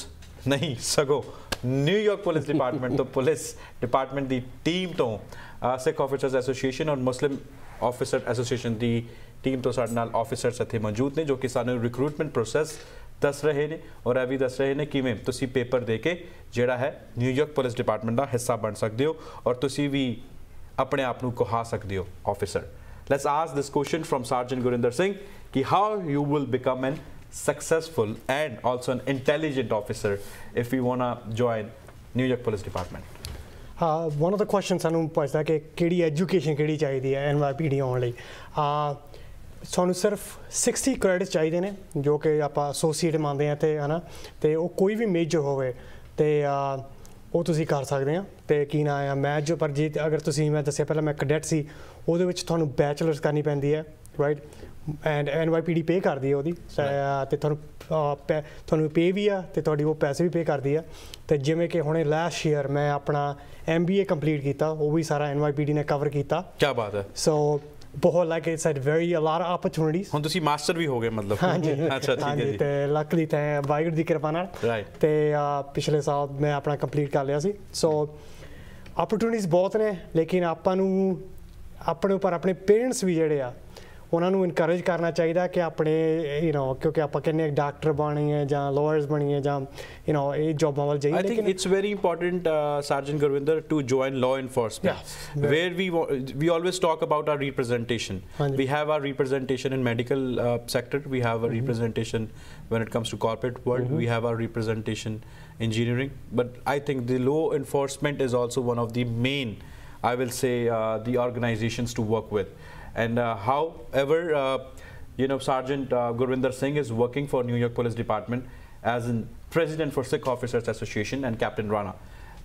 ਨਹੀਂ ਸਗੋ ਨਿਊਯਾਰਕ ਪੁਲਿਸ ਡਿਪਾਰਟਮੈਂਟ ਤੋਂ ਪੁਲਿਸ ਡਿਪਾਰਟਮੈਂਟ ਦੀ ਟੀਮ ਤੋਂ ਸਿੱਖ ਆਫੀਸਰਸ ਐਸੋਸੀਏਸ਼ਨ ਔਰ ਮੁਸਲਿਮ ਆਫੀਸਰ ਐਸੋਸੀਏਸ਼ਨ ਦੀ ਟੀਮ ਤੋਂ ਸਾਡੇ ਨਾਲ ਆਫੀਸਰਸ ਇੱਥੇ ਮੌਜੂਦ ਨੇ ਜੋ ਕਿ ਸਾਨੂੰ ਰਿਕਰੂਟਮੈਂਟ ਪ੍ਰੋਸੈਸ ਦੱਸ ਰਹੇ ਨੇ ਔਰ ਇਹ ਵੀ ਦੱਸ ਰਹੇ ਨੇ ਕਿਵੇਂ ਤੁਸੀਂ ਪੇਪਰ ਦੇ ਕੇ ਜਿਹੜਾ ਹੈ ਨਿਊਯਾਰਕ ਪੁਲਿਸ ਡਿਪਾਰਟਮੈਂਟ ਦਾ ਹਿੱਸਾ ਬਣ ਸਕਦੇ ਹੋ ਔਰ ਤੁਸੀਂ ਵੀ ਆਪਣੇ ਆਪ ਨੂੰ ਕਹਾ ਸਕਦੇ ਹੋ officer let's ask this question from sergeant Gurinder Singh कि how you will become an successful and also an intelligent officer if you want to join New York police department ਹਾਂ ਵਨ ਆਫ ਦਾ ਕੁਐਸਚਨ ਸਾਨੂੰ ਪੁੱਛਦਾ ਕਿ ਕਿਹੜੀ ਐਜੂਕੇਸ਼ਨ ਕਿਹੜੀ ਚਾਹੀਦੀ ਹੈ ਐਨਵਾਈਪੀਡੀ ਆਉਣ ਲਈ ਆ uh, ਸਾਨੂੰ ਸਿਰਫ 60 ਕ੍ਰੈਡਿਟਸ ਚਾਹੀਦੇ ਨੇ ਜੋ ਕਿ ਆਪਾਂ ਐਸੋਸੀਏਟ ਮੰਨਦੇ ਆ ਤੇ ਹਨਾ ਤੇ ਉਹ ਕੋਈ ਵੀ ਮੇਜਰ ਹੋਵੇ ਤੇ uh, ਉਹ ਤੁਸੀਂ ਕਰ ਸਕਦੇ ਆ ਤੇ ਕੀ ਨਾ ਆ ਮੈਂ ਜੋ ਪਰ ਜੇ ਅਗਰ ਤੁਸੀਂ ਮੈਂ ਦੱਸਿਆ ਪਹਿਲਾਂ ਮੈਂ ਕੈਡਟ ਸੀ ਉਹਦੇ ਵਿੱਚ ਤੁਹਾਨੂੰ ਬੈਚਲਰਸ ਕਰਨੀ ਪੈਂਦੀ ਹੈ ਰਾਈਟ ਐਂਡ ਐਨਵਾਈਪੀਡੀ ਪੇ ਕਰਦੀ ਹੈ ਉਹਦੀ ਤੇ ਤੁਹਾਨੂੰ ਤੁਹਾਨੂੰ ਪੇ ਵੀ ਆ ਤੇ ਤੁਹਾਡੀ ਉਹ ਪੈਸੇ ਵੀ ਪੇ ਕਰਦੀ ਆ ਤੇ ਜਿਵੇਂ ਕਿ ਹੁਣੇ ਲਾਸਟ ਈਅਰ ਮੈਂ ਆਪਣਾ ਐਮਬੀਏ ਕੰਪਲੀਟ ਕੀਤਾ ਉਹ ਵੀ ਸਾਰਾ ਐਨਵਾਈਪੀਡੀ ਨੇ ਕਵਰ ਕੀਤਾ ਕੀ ਬਾਤ ਹੈ ਸੋ ਬਹੁਤ like it's at very a lot of opportunities ਹੁਣ ਤੁਸੀਂ ਮਾਸਟਰ ਵੀ ਹੋ ਗਏ ਮਤਲਬ ਹਾਂਜੀ ਅੱਛਾ ਠੀਕ ਹੈ ਜੀ ਤੇ ਲੱਕਲੀ ਤੇ ਵਾਹਿਗੁਰੂ ਦੀ ਕਿਰਪਾ ਨਾਲ ਤੇ ਪਿਛਲੇ ਸਾਲ ਮੈਂ ਆਪਣਾ ਕੰਪਲੀਟ ਕਰ ਲਿਆ ਸੀ ਸੋ ਓਪਰਚੁਨਿਟੀਜ਼ ਬਹੁਤ ਨੇ ਲੇਕਿਨ ਆਪਾਂ ਨੂੰ ਆਪਣੇ ਉੱਪਰ ਆਪਣੇ ਪੇਰੈਂਟਸ ਵੀ ਜਿਹੜੇ ਆ ਉਹਨਾਂ ਨੂੰ ਇਨਕਰੇਜ ਕਰਨਾ ਚਾਹੀਦਾ ਕਿ ਆਪਣੇ ਯੂ نو ਕਿਉਂਕਿ ਆਪਾਂ ਕਹਿੰਨੇ ਇੱਕ ਡਾਕਟਰ ਬਣੀਏ ਜਾਂ ਲਾਇਰਸ ਬਣੀਏ ਜਾਂ ਯੂ نو ਇਹ ਜੌਬਾਂ ਵੱਲ ਜਾਈਏ ਲੇਕਿਨ it's very important sergeant Gurvinder to join law enforcement where we we always talk about our representation we have our representation in medical sector we have our representation when it comes to corporate world we have our representation engineering but i think the law enforcement is also one of the main i will say uh, the organizations to work with and uh, however, uh, you know, Sergeant uh, Gurvinder Singh is working for New York Police Department as president for Sikh Officers Association and Captain Rana.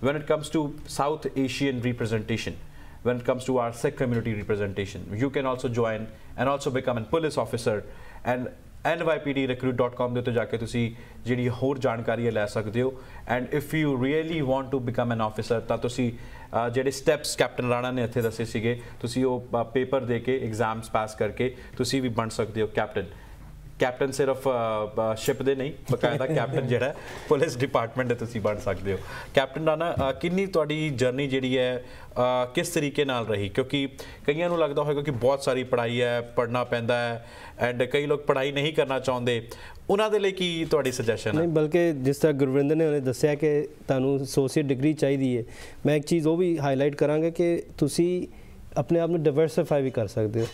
When it comes to South Asian representation, when it comes to our Sikh community representation, you can also join and also become a police officer and nypdrecruit.com ਦੇ ਉੱਤੇ ਜਾ ਕੇ ਤੁਸੀਂ ਜਿਹੜੀ ਹੋਰ ਜਾਣਕਾਰੀ ਲੈ ਸਕਦੇ ਹੋ and if you really want to become an officer ਤਾਂ ਤੁਸੀਂ ਜਿਹੜੇ ਸਟੈਪਸ ਕੈਪਟਨ ਰਾਣਾ ਨੇ ਇੱਥੇ ਦੱਸੇ ਸੀਗੇ ਤੁਸੀਂ ਉਹ ਪੇਪਰ ਦੇ ਕੇ ਐਗਜ਼ਾਮਸ ਪਾਸ ਕਰਕੇ ਤੁਸੀਂ ਵੀ ਬਣ ਸਕਦੇ ਹੋ ਕੈਪਟਨ ਕੈਪਟਨ ਸਿਰਫ ਸ਼ਿਪ ਦੇ ਨਹੀਂ ਬਕਾਇਦਾ ਕੈਪਟਨ ਜਿਹੜਾ ਪੁਲਿਸ ਡਿਪਾਰਟਮੈਂਟ ਦੇ ਤੁਸੀਂ ਬਣ ਸਕਦੇ ਹੋ ਕੈਪਟਨ ਰਾਣਾ ਕਿੰਨੀ ਤੁਹਾਡੀ ਜਰਨੀ ਜਿਹੜੀ ਹੈ ਕਿਸ ਤਰੀਕੇ ਨਾਲ ਰਹੀ ਕਿਉਂਕਿ ਕਈਆਂ ਨੂੰ ਲੱਗਦਾ ਹੋਵੇਗਾ ਕਿ ਬਹੁਤ ਸਾਰੀ ਪੜ੍ਹਾਈ ਹੈ ਪੜ੍ਹਨਾ ਪੈਂਦਾ ਹੈ ਐਂਡ ਕਈ ਲੋਕ ਪੜ੍ਹਾਈ ਨਹੀਂ ਕਰਨਾ ਚਾਹੁੰਦੇ ਉਹਨਾਂ ਦੇ ਲਈ ਕੀ ਤੁਹਾਡੀ ਸੁਜੈਸ਼ਨ ਹੈ ਨਹੀਂ ਬਲਕਿ ਜਿਸ ਤਰ੍ਹਾਂ ਗੁਰਵਿੰਦਰ ਨੇ ਉਹਨੇ ਦੱਸਿਆ ਕਿ ਤੁਹਾਨੂੰ ਐਸੋਸੀਏਟ ਡਿਗਰੀ ਚਾਹੀਦੀ ਹੈ ਮੈਂ ਇੱਕ ਚੀਜ਼ ਉਹ ਵੀ ਹਾਈਲਾਈਟ ਕਰਾਂਗਾ ਕਿ ਤੁਸੀਂ ਆਪਣੇ ਆਪ ਨੂੰ ਡਾਈਵਰਸਿਫਾਈ ਵੀ ਕਰ ਸਕਦੇ ਹੋ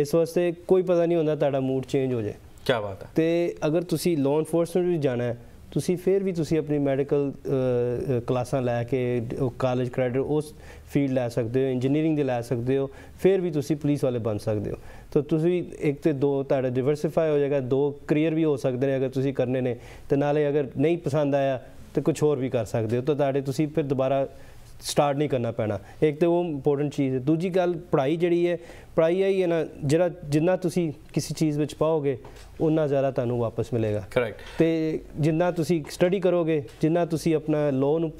ਇਸ ਵਾਸਤੇ ਕੋਈ ਪਤਾ ਨਹੀਂ ਹੁੰਦਾ ਤੁਹਾਡਾ ਮੂਡ ਚੇਂਜ ਹੋ ਜਾਏ ਕੀ ਬਾਤ ਹੈ ਤੇ ਅਗਰ ਤੁਸੀਂ ਲਾਅ ਇਨਫੋਰਸਮੈਂਟ ਵਿੱਚ ਜਾਣਾ ਹੈ ਤੁਸੀਂ ਫਿਰ ਵੀ ਤੁਸੀਂ ਆਪਣੀ ਮੈਡੀਕਲ ਕਲਾਸਾਂ ਲੈ ਕੇ ਕਾਲਜ ਕ੍ਰੈਡਿਟ ਉਸ ਫੀਲਡ ਲੈ ਸਕਦੇ ਹੋ ਇੰਜੀਨੀਅਰਿੰਗ ਦੇ ਲੈ ਸਕਦੇ ਹੋ ਫਿਰ ਵੀ ਤੁਸੀਂ ਪੁਲਿਸ ਵਾਲੇ ਬਣ ਸਕਦੇ ਹੋ ਤਾਂ ਤੁਸੀਂ ਇੱਕ ਤੇ ਦੋ ਤੁਹਾਡਾ ਡਾਈਵਰਸਿਫਾਈ ਹੋ ਜਾਏਗਾ ਦੋ ਕਰੀਅਰ ਵੀ ਹੋ ਸਕਦੇ ਨੇ ਅਗਰ ਤੁਸੀਂ ਕਰਨੇ ਨੇ ਤੇ ਨਾਲੇ ਅਗਰ ਨਹੀਂ ਪਸੰਦ ਆਇਆ ਤੇ ਕੁਝ ਹੋਰ ਵੀ ਕਰ ਸਕਦੇ ਹੋ ਤਾਂ ਤੁਹਾਡੇ ਤੁਸੀਂ ਫਿਰ ਦੁਬਾਰਾ ਸਟਾਰਟ ਨਹੀਂ ਕਰਨਾ ਪੈਣਾ ਇੱਕ ਤੇ ਉਹ ਇੰਪੋਰਟੈਂਟ ਚੀਜ਼ ਹੈ ਦੂਜੀ ਗੱਲ ਪੜ੍ਹਾਈ ਜਿਹੜੀ ਹੈ ਪੜ੍ਹਾਈ ਆਈ ਹੈ ਨਾ ਜਿਹੜਾ ਜਿੰਨਾ ਤੁਸੀਂ ਕਿਸੇ ਚੀਜ਼ ਵਿੱਚ ਪਾਓਗੇ ਉਨਾ ਜ਼ਿਆਦਾ ਤੁਹਾਨੂੰ ਵਾਪਸ ਮਿਲੇਗਾ ਕਰੈਕਟ ਤੇ ਜਿੰਨਾ ਤੁਸੀਂ ਸਟੱਡੀ ਕਰੋਗੇ ਜਿੰਨਾ ਤੁਸੀਂ ਆਪਣਾ ਲੋਨ ਨੂੰ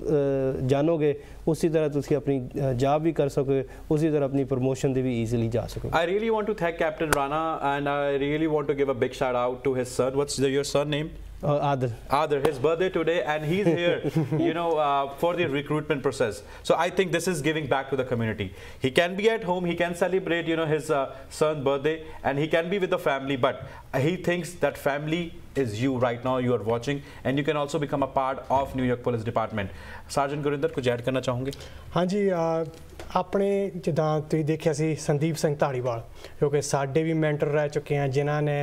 ਜਾਣੋਗੇ ਉਸੇ ਤਰ੍ਹਾਂ ਤੁਸੀਂ ਆਪਣੀ ਜਾਬ ਵੀ ਕਰ ਸਕੋਗੇ ਉਸੇ ਤਰ੍ਹਾਂ ਆਪਣੀ ਪ੍ਰੋਮੋਸ਼ਨ ਦੇ ਵੀ ਈਜ਼ੀਲੀ ਜਾ ਸਕੋਗੇ I really want to thank captain Rana and I really want to give a big shout out to his son what's your son name Uh, oh, Adar. Adar, his birthday today, and he's here, you know, uh, for the recruitment process. So I think this is giving back to the community. He can be at home, he can celebrate, you know, his uh, son's birthday, and he can be with the family, but he thinks that family is you right now you are watching and you can also become a part of New York Police Department Sergeant Gurinder ਕੁਝ add ਕਰਨਾ ਚਾਹੋਗੇ ਹਾਂਜੀ ਆਪਣੇ ਜਿੱਦਾਂ ਤੁਸੀਂ ਦੇਖਿਆ ਸੀ ਸੰਦੀਪ ਸਿੰਘ ਧਾਲੀਵਾਲ ਜੋ ਕਿ ਸਾਡੇ ਵੀ ਮੈਂਟਰ ਰਹਿ ਚੁੱਕੇ ਆ ਜਿਨ੍ਹਾਂ ਨੇ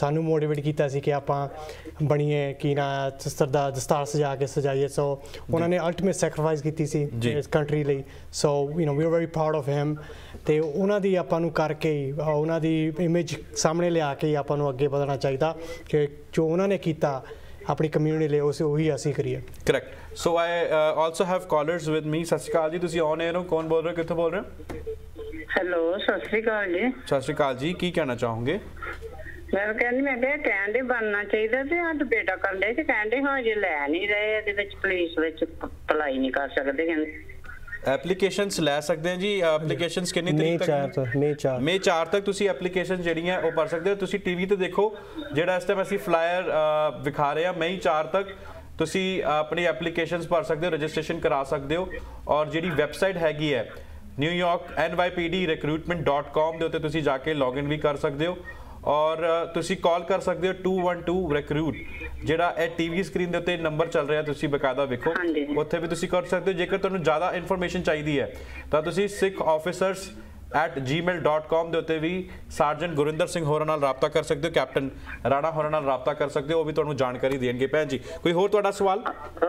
ਸਾਨੂੰ ਮੋਟੀਵੇਟ ਕੀਤਾ ਸੀ ਕਿ ਆਪਾਂ ਬਣੀਏ ਕਿ ਨਾ ਸਰਦਾਰ ਦਸਤਾਰ ਸਜਾ ਕੇ ਸਜਾਈਏ ਸੋ ਉਹਨਾਂ ਨੇ ਅਲਟੀਮੇਟ ਸੈਕਰੀਫਾਈਸ ਕੀਤੀ ਸੀ ਇਸ ਕੰਟਰੀ ਲਈ so you know we are very proud of him ਤੇ ਉਹਨਾਂ ਦੀ ਆਪਾਂ ਨੂੰ ਕਰਕੇ ਹੀ ਉਹਨਾਂ ਦੀ ਇਮੇਜ ਸਾਹਮਣੇ ਲਿਆ ਕੇ ਆਪਾਂ ਨੂੰ ਅੱਗੇ ਵਧਣਾ ਚਾਹੀਦਾ ਕਿ ਜੋ ਉਹਨਾਂ ਨੇ ਕੀਤਾ ਆਪਣੀ ਕਮਿਊਨਿਟੀ ਲਈ ਉਸੇ ਉਹੀ ਅਸੀਂ ਕਰੀਏ correct so I also have callers with me Sasikala ji ਤੁਸੀਂ ਔਨ 에ਅਰ ਹੋ ਕੌਣ ਬੋਲ ਰਹੇ ਕਿੱਥੋਂ ਬੋਲ ਰਹੇ ਹੋ ਹੈਲੋ ਸਤਿ ਸ਼੍ਰੀ ਅਕਾਲ ਜੀ ਸਤਿ ਸ਼੍ਰੀ ਅਕਾਲ ਜੀ ਕੀ ਕਹਿਣਾ ਚਾਹੋਗੇ ਮੈਂ ਕਹਿੰਦੀ ਮੈਂ ਕਿਹਾ ਟੈਂਡੇ ਬਣਨਾ ਚਾਹੀਦਾ ਤੇ ਆ ਡਿਬੇਟਾ ਕਰਨ ਦੇ ਤੇ ਕਹਿੰਦੇ ਹਾਂ ਜੇ ਲੈ ਨਹੀਂ ਰਹੇ ਇਹਦੇ ਵਿੱਚ ਪੁਲਿਸ ਵਿੱਚ ਭਲਾਈ ਨਹੀਂ ਕਰ ਸਕਦੇ ਕਹਿੰਦੇ ਐਪਲੀਕੇਸ਼ਨਸ ਲੈ ਸਕਦੇ ਆ ਜੀ ਐਪਲੀਕੇਸ਼ਨਸ ਕਿੰਨੀ ਤਰੀਕ ਤੱਕ ਮਈ 4 ਮਈ 4 ਤੱਕ ਤੁਸੀਂ ਐਪਲੀਕੇਸ਼ਨ ਜਿਹੜੀਆਂ ਉਹ ਭਰ ਸਕਦੇ ਹੋ ਤੁਸੀਂ ਟੀਵੀ ਤੇ ਦੇਖੋ ਜਿਹੜਾ ਇਸ ਟਾਈਮ ਅਸੀਂ ਫਲਾਇਰ ਵਿਖਾ ਰਹੇ ਆ ਮਈ 4 ਤੱਕ ਤੁਸੀਂ ਆਪਣੀ ਐਪਲੀਕੇਸ਼ਨਸ ਭਰ ਸਕਦੇ ਹੋ ਰਜਿਸਟ੍ਰੇਸ਼ਨ ਕਰਾ ਸਕਦੇ ਹੋ ਔਰ ਜਿਹੜੀ ਵੈਬਸਾਈਟ ਹੈਗੀ ਹੈ newyorknypdrecruitment.com ਦੇ ਉੱਤੇ ਤੁਸੀਂ ਜਾ ਕੇ ਲੌਗਇਨ ਵੀ ਕਰ ਸਕਦੇ ਹੋ ਔਰ ਤੁਸੀਂ ਕਾਲ ਕਰ ਸਕਦੇ ਹੋ 212 ਰਿਕਰੂਟ ਜਿਹੜਾ ਇਹ ਟੀਵੀ ਸਕਰੀਨ ਦੇ ਉੱਤੇ ਨੰਬਰ ਚੱਲ ਰਿਹਾ ਤੁਸੀਂ ਬਕਾਇਦਾ ਵੇਖੋ ਉੱਥੇ ਵੀ ਤੁਸੀਂ ਕਰ ਸਕਦੇ ਹੋ ਜੇਕਰ ਤੁਹਾਨੂੰ ਜ਼ਿਆਦਾ ਇਨਫੋਰਮੇਸ਼ਨ ਚਾਹੀਦੀ ਹੈ ਤਾਂ ਤੁਸੀਂ ਸਿੱਖ ਆਫੀਸਰਸ @gmail.com ਦੇ ਉੱਤੇ ਵੀ ਸਰਜਨ ਗੁਰਿੰਦਰ ਸਿੰਘ ਹੋਰਾਂ ਨਾਲ ਰਾਬਤਾ ਕਰ ਸਕਦੇ ਹੋ ਕੈਪਟਨ ਰਾਣਾ ਹੋਰਾਂ ਨਾਲ ਰਾਬਤਾ ਕਰ ਸਕਦੇ ਹੋ ਉਹ ਵੀ ਤੁਹਾਨੂੰ ਜਾਣਕਾਰੀ ਦੇਣਗੇ ਭੈਣ ਜੀ ਕੋਈ ਹੋਰ ਤੁਹਾਡਾ ਸਵਾਲ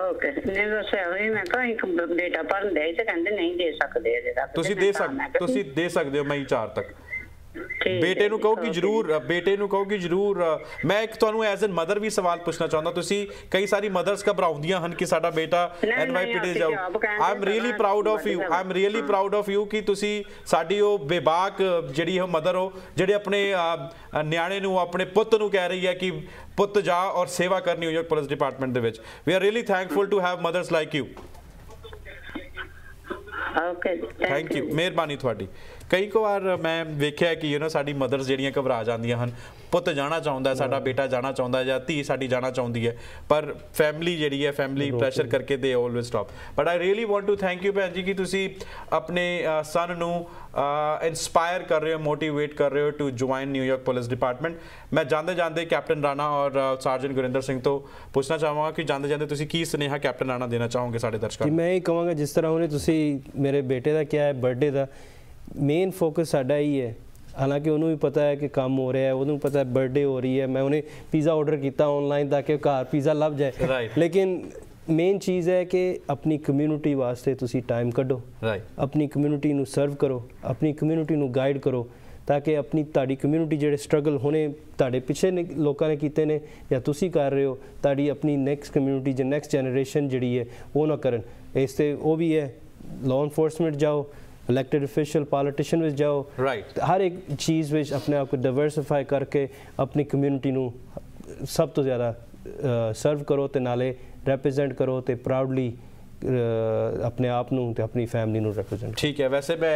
ਓਕੇ ਨਹੀਂ ਦੱਸਿਆ ਹੋਈ ਮੈਂ ਤਾਂ ਇੱਕ ਡੇਟਾ ਭਰਨ ਦੇ ਤੇ ਕਹਿੰਦੇ ਨਹੀਂ ਦੇ ਸਕਦੇ ਅਜੇ ਤੁਸੀਂ ਦੇ ਸਕਦੇ ਤੁਸੀਂ ਦੇ ਸਕਦੇ ਹੋ ਮਈ 4 ਤੱਕ ਬੇਟੇ ਨੂੰ ਕਹੋ ਕਿ ਜਰੂਰ ਬੇਟੇ ਨੂੰ ਕਹੋ ਕਿ ਜਰੂਰ ਮੈਂ ਇੱਕ ਤੁਹਾਨੂੰ ਐਜ਼ ਅ ਮਦਰ ਵੀ ਸਵਾਲ ਪੁੱਛਣਾ ਚਾਹੁੰਦਾ ਤੁਸੀਂ ਕਈ ਸਾਰੀ ਮਦਰਸ ਘਬਰਾਉਂਦੀਆਂ ਹਨ ਕਿ ਸਾਡਾ ਬੇਟਾ ਐਨਵਾਈਪੀ ਤੇ ਜਾਊ really proud of you I'm really proud of you ਕਿ ਤੁਸੀਂ ਸਾਡੀ ਉਹ ਬੇਬਾਕ ਜਿਹੜੀ ਉਹ ਮਦਰ ਹੋ ਜਿਹੜੇ ਆਪਣੇ ਨਿਆਣੇ ਨੂੰ ਆਪਣੇ ਪੁੱਤ ਨੂੰ ਕਹਿ ਰਹੀ ਹੈ ਕਿ ਪੁੱਤ ਜਾ ਔਰ ਸੇਵਾ ਕਰ ਨਿਊਯਾਰਕ ਪੁਲਿਸ ਡਿਪਾਰਟਮੈਂਟ ਦੇ ਵਿੱਚ we are really thankful to have mothers like you okay thank you ਮਿਹਰਬਾਨੀ ਤੁਹਾਡੀ ਕਈ ਕੋ ਵਾਰ ਮੈਂ ਵੇਖਿਆ ਕਿ ਯੂ نو ਸਾਡੀ ਮਦਰਸ ਜਿਹੜੀਆਂ ਘਬਰਾ ਜਾਂਦੀਆਂ ਹਨ ਪੁੱਤ ਜਾਣਾ ਚਾਹੁੰਦਾ ਸਾਡਾ ਬੇਟਾ ਜਾਣਾ ਚਾਹੁੰਦਾ ਜਾਂ ਧੀ ਸਾਡੀ ਜਾਣਾ ਚਾਹੁੰਦੀ ਹੈ ਪਰ ਫੈਮਿਲੀ ਜਿਹੜੀ ਹੈ ਫੈਮਿਲੀ ਪ੍ਰੈਸ਼ਰ ਕਰਕੇ they always stop but I really want to thank you ਭੈਣ ਜੀ ਕਿ ਤੁਸੀਂ ਆਪਣੇ ਸਨ ਨੂੰ ਇਨਸਪਾਇਰ ਕਰ ਰਹੇ ਹੋ ਮੋਟੀਵੇਟ ਕਰ ਰਹੇ ਹੋ to join New York police department ਮੈਂ ਜਾਂਦੇ ਜਾਂਦੇ ਕੈਪਟਨ ਰਾਣਾ ਔਰ ਸਰਜਨ ਗੁਰਿੰਦਰ ਸਿੰਘ ਤੋਂ ਪੁੱਛਣਾ ਚਾਹਾਂਗਾ ਕਿ ਜਾਂਦੇ ਜਾਂਦੇ ਤੁਸੀਂ ਕੀ ਸੁਨੇਹਾ ਕੈਪਟਨ ਰਾਣਾ ਦੇਣਾ ਚਾਹੋਗੇ ਸਾਡੇ ਦਰਸ਼ਕਾਂ ਨੂੰ ਮੈਂ ਇਹ ਕਹਾਂਗਾ ਜਿਸ ਤਰ੍ਹਾਂ ਉਹਨੇ ਤੁਸੀਂ ਮੇਰੇ ਬੇਟੇ ਦਾ ਕਿਹਾ ਹੈ ਬਰਥਡੇ ਦਾ ਮੇਨ ਫੋਕਸ ਸਾਡਾ ਹੀ ਹੈ ਹਾਲਾਂਕਿ ਉਹਨੂੰ ਵੀ ਪਤਾ ਹੈ ਕਿ ਕੰਮ ਹੋ ਰਿਹਾ ਹੈ ਉਹਨੂੰ ਪਤਾ ਹੈ ਬਰਥਡੇ ਹੋ ਰਹੀ ਹੈ ਮੈਂ ਉਹਨੇ ਪੀਜ਼ਾ ਆਰਡਰ ਕੀਤਾ ਆਨਲਾਈਨ ਤਾਂ ਕਿ ਘਰ ਪੀਜ਼ਾ ਲੱਭ ਜਾਏ ਲੇਕਿਨ ਮੇਨ ਚੀਜ਼ ਹੈ ਕਿ ਆਪਣੀ ਕਮਿਊਨਿਟੀ ਵਾਸਤੇ ਤੁਸੀਂ ਟਾਈਮ ਕੱਢੋ ਆਪਣੀ ਕਮਿਊਨਿਟੀ ਨੂੰ ਸਰਵ ਕਰੋ ਆਪਣੀ ਕਮਿਊਨਿਟੀ ਨੂੰ ਗਾਈਡ ਕਰੋ ਤਾਂ ਕਿ ਆਪਣੀ ਤੁਹਾਡੀ ਕਮਿਊਨਿਟੀ ਜਿਹੜੇ ਸਟਰਗਲ ਹੋਣੇ ਤੁਹਾਡੇ ਪਿੱਛੇ ਲੋਕਾਂ ਨੇ ਕੀਤੇ ਨੇ ਜਾਂ ਤੁਸੀਂ ਕਰ ਰਹੇ ਹੋ ਤੁਹਾਡੀ ਆਪਣੀ ਨੈਕਸਟ ਕਮਿਊਨਿਟੀ ਜਾਂ ਨੈਕਸਟ ਜਨਰੇਸ਼ਨ ਜਿਹੜੀ ਹੈ ਉਹ ਨਾ ਕਰਨ ਇਸ ਤੇ ਉਹ ਵੀ ਹੈ ਲਾਅ ਇਨਫੋਰਸਮੈਂਟ ਜਾਓ ਇਲੈਕਟਿਡ ਅਫੀਸ਼ੀਅਲ ਪੋਲੀਟੀਸ਼ੀਅਨ ਵਿੱਚ ਜਾਓ ਰਾਈਟ ਹਰ ਇੱਕ ਚੀਜ਼ ਵਿੱਚ ਆਪਣੇ ਆਪ ਨੂੰ ਡਾਈਵਰਸਿਫਾਈ ਕਰਕੇ ਆਪਣੀ ਕਮਿਊਨਿਟੀ ਨੂੰ ਸਭ ਤੋਂ ਜ਼ਿਆਦਾ ਸਰਵ ਕਰੋ ਤੇ ਨਾਲੇ ਰਿਪਰੈਜ਼ੈਂਟ ਕਰੋ ਤੇ ਪ੍ਰਾਊਡਲੀ ਆਪਣੇ ਆਪ ਨੂੰ ਤੇ ਆਪਣੀ ਫੈਮਿਲੀ ਨੂੰ ਰਿਪਰੈਜ਼ੈਂਟ ਠੀਕ ਹੈ ਵੈਸੇ ਮੈਂ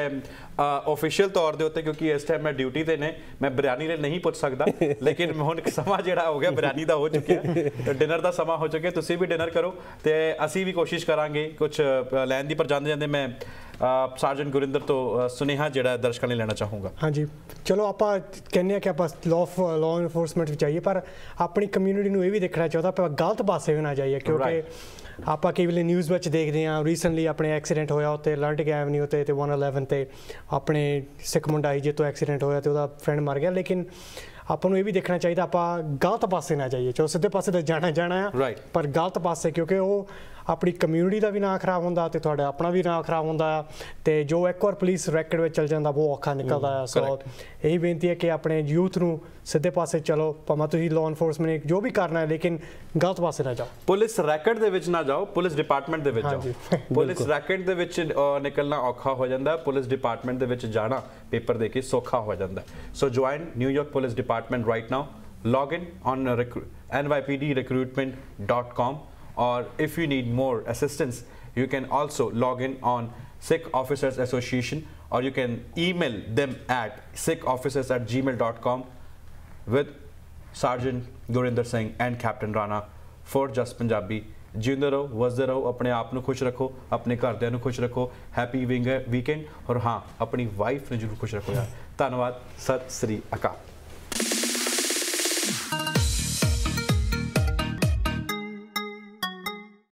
ਅਫੀਸ਼ੀਅਲ ਤੌਰ ਦੇ ਉੱਤੇ ਕਿਉਂਕਿ ਇਸ ਟਾਈਮ ਮੈਂ ਡਿਊਟੀ ਤੇ ਨੇ ਮੈਂ ਬਿਰਿਆਨੀ ਲਈ ਨਹੀਂ ਪੁੱਛ ਸਕਦਾ ਲੇਕਿਨ ਹੁਣ ਸਮਾਂ ਜਿਹੜਾ ਹੋ ਗਿਆ ਬਿਰਿਆਨੀ ਦਾ ਹੋ ਚੁੱਕਿਆ ਡਿਨਰ ਦਾ ਸਮਾਂ ਹੋ ਚੁੱਕਿਆ ਤੁਸੀਂ ਵੀ ਡਿਨਰ ਕਰੋ ਤੇ ਅਸੀਂ ਵੀ ਕੋਸ਼ਿਸ਼ ਕਰਾਂਗੇ ਕੁਝ ਲੈਣ ਦੀ ਪਰ ਜਾਂਦੇ ਜਾਂਦੇ ਮੈਂ ਸਰਜਨ ਗੁਰਿੰਦਰ ਤੋਂ ਸੁਨੇਹਾ ਜਿਹੜਾ ਦਰਸ਼ਕਾਂ ਨੇ ਲੈਣਾ ਚਾਹੂੰਗਾ ਹਾਂਜੀ ਚਲੋ ਆਪਾਂ ਕਹਿੰਨੇ ਆ ਕਿ ਆਪਾਂ ਲਾਫ ਲਾਅ ਇਨਫੋਰਸਮੈਂਟ ਵਿੱਚ ਆਈਏ ਪਰ ਆਪਣੀ ਕਮਿਊਨਿਟੀ ਨੂੰ ਇਹ ਵੀ ਦੇਖਣਾ ਚਾਹੁੰਦਾ ਆਪਾਂ ਗਲਤ ਪਾਸੇ ਵੀ ਨਾ ਜਾਈਏ ਕਿਉਂਕਿ ਆਪਾਂ ਕਈ ਵੇਲੇ ਨਿਊਜ਼ ਵਿੱਚ ਦੇਖਦੇ ਆ ਰੀਸੈਂਟਲੀ ਆਪਣੇ ਐਕਸੀਡੈਂਟ ਹੋਇਆ ਉੱਤੇ ਅਲਰਟਿਕ ਐਵਨਿਊ ਤੇ ਤੇ 111 ਤੇ ਆਪਣੇ ਸਿੱਖ ਮੁੰਡਾ ਜੀ ਤੋਂ ਐਕਸੀਡੈਂਟ ਹੋਇਆ ਤੇ ਉਹਦਾ ਫਰੈਂਡ ਮਰ ਗਿਆ ਲੇਕਿਨ ਆਪਾਂ ਨੂੰ ਇਹ ਵੀ ਦੇਖਣਾ ਚਾਹੀਦਾ ਆਪਾਂ ਗਲਤ ਪਾਸੇ ਨਾ ਜਾਈਏ ਚੋ ਸਿੱਧੇ ਪਾਸੇ ਤੇ ਜਾਣਾ ਜਾਣਾ ਆ ਪਰ ਗਲਤ ਪਾਸੇ ਕਿਉਂਕਿ ਉਹ ਆਪਣੀ ਕਮਿਊਨਿਟੀ ਦਾ ਵੀ ਨਾਂ ਖਰਾਬ ਹੁੰਦਾ ਤੇ ਤੁਹਾਡਾ ਆਪਣਾ ਵੀ ਨਾਂ ਖਰਾਬ ਹੁੰਦਾ ਤੇ ਜੋ ਇੱਕ ਵਾਰ ਪੁਲਿਸ ਰੈਕਡ ਵਿੱਚ ਚਲ ਜਾਂਦਾ ਉਹ ਔਖਾ ਨਿਕਲਦਾ ਆ ਸੋ ਹੀ ਬੇਨਤੀ ਹੈ ਕਿ ਆਪਣੇ ਯੂਥ ਨੂੰ ਸਿੱਧੇ ਪਾਸੇ ਚਲੋ ਭਾਵੇਂ ਤੁਸੀਂ ਲਾਅ ਇਨਫੋਰਸਮੈਂਟ ਜੋ ਵੀ ਕਰਨਾ ਹੈ ਲੇਕਿਨ ਗਲਤ ਪਾਸੇ ਨਾ ਜਾਓ ਪੁਲਿਸ ਰੈਕਡ ਦੇ ਵਿੱਚ ਨਾ ਜਾਓ ਪੁਲਿਸ ਡਿਪਾਰਟਮੈਂਟ ਦੇ ਵਿੱਚ ਜਾਓ ਪੁਲਿਸ ਰੈਕਡ ਦੇ ਵਿੱਚ ਨਿਕਲਣਾ ਔਖਾ ਹੋ ਜਾਂਦਾ ਪੁਲਿਸ ਡਿਪਾਰਟਮੈਂਟ ਦੇ ਵਿੱਚ ਜਾਣਾ ਪੇਪਰ ਦੇ ਕੇ ਸੌਖਾ ਹੋ ਜਾਂਦਾ ਸੋ join New York police department right now log in on nypdrecruitment.com or if you need more assistance you can also log in on Sikh Officers Association or you can email them at sikhofficers at gmail.com with Sergeant Gurinder Singh and Captain Rana for Just Punjabi Jinder ਰਹੋ ਵਸਦੇ ਰਹੋ ਆਪਣੇ ਆਪ ਨੂੰ ਖੁਸ਼ ਰੱਖੋ ਆਪਣੇ ਘਰਦਿਆਂ ਨੂੰ ਖੁਸ਼ weekend, and ਵੀਕਐਂਡ wife ਹਾਂ ਆਪਣੀ ਵਾਈਫ ਨੂੰ ਜ਼ਰੂਰ ਖੁਸ਼ ਰੱਖੋ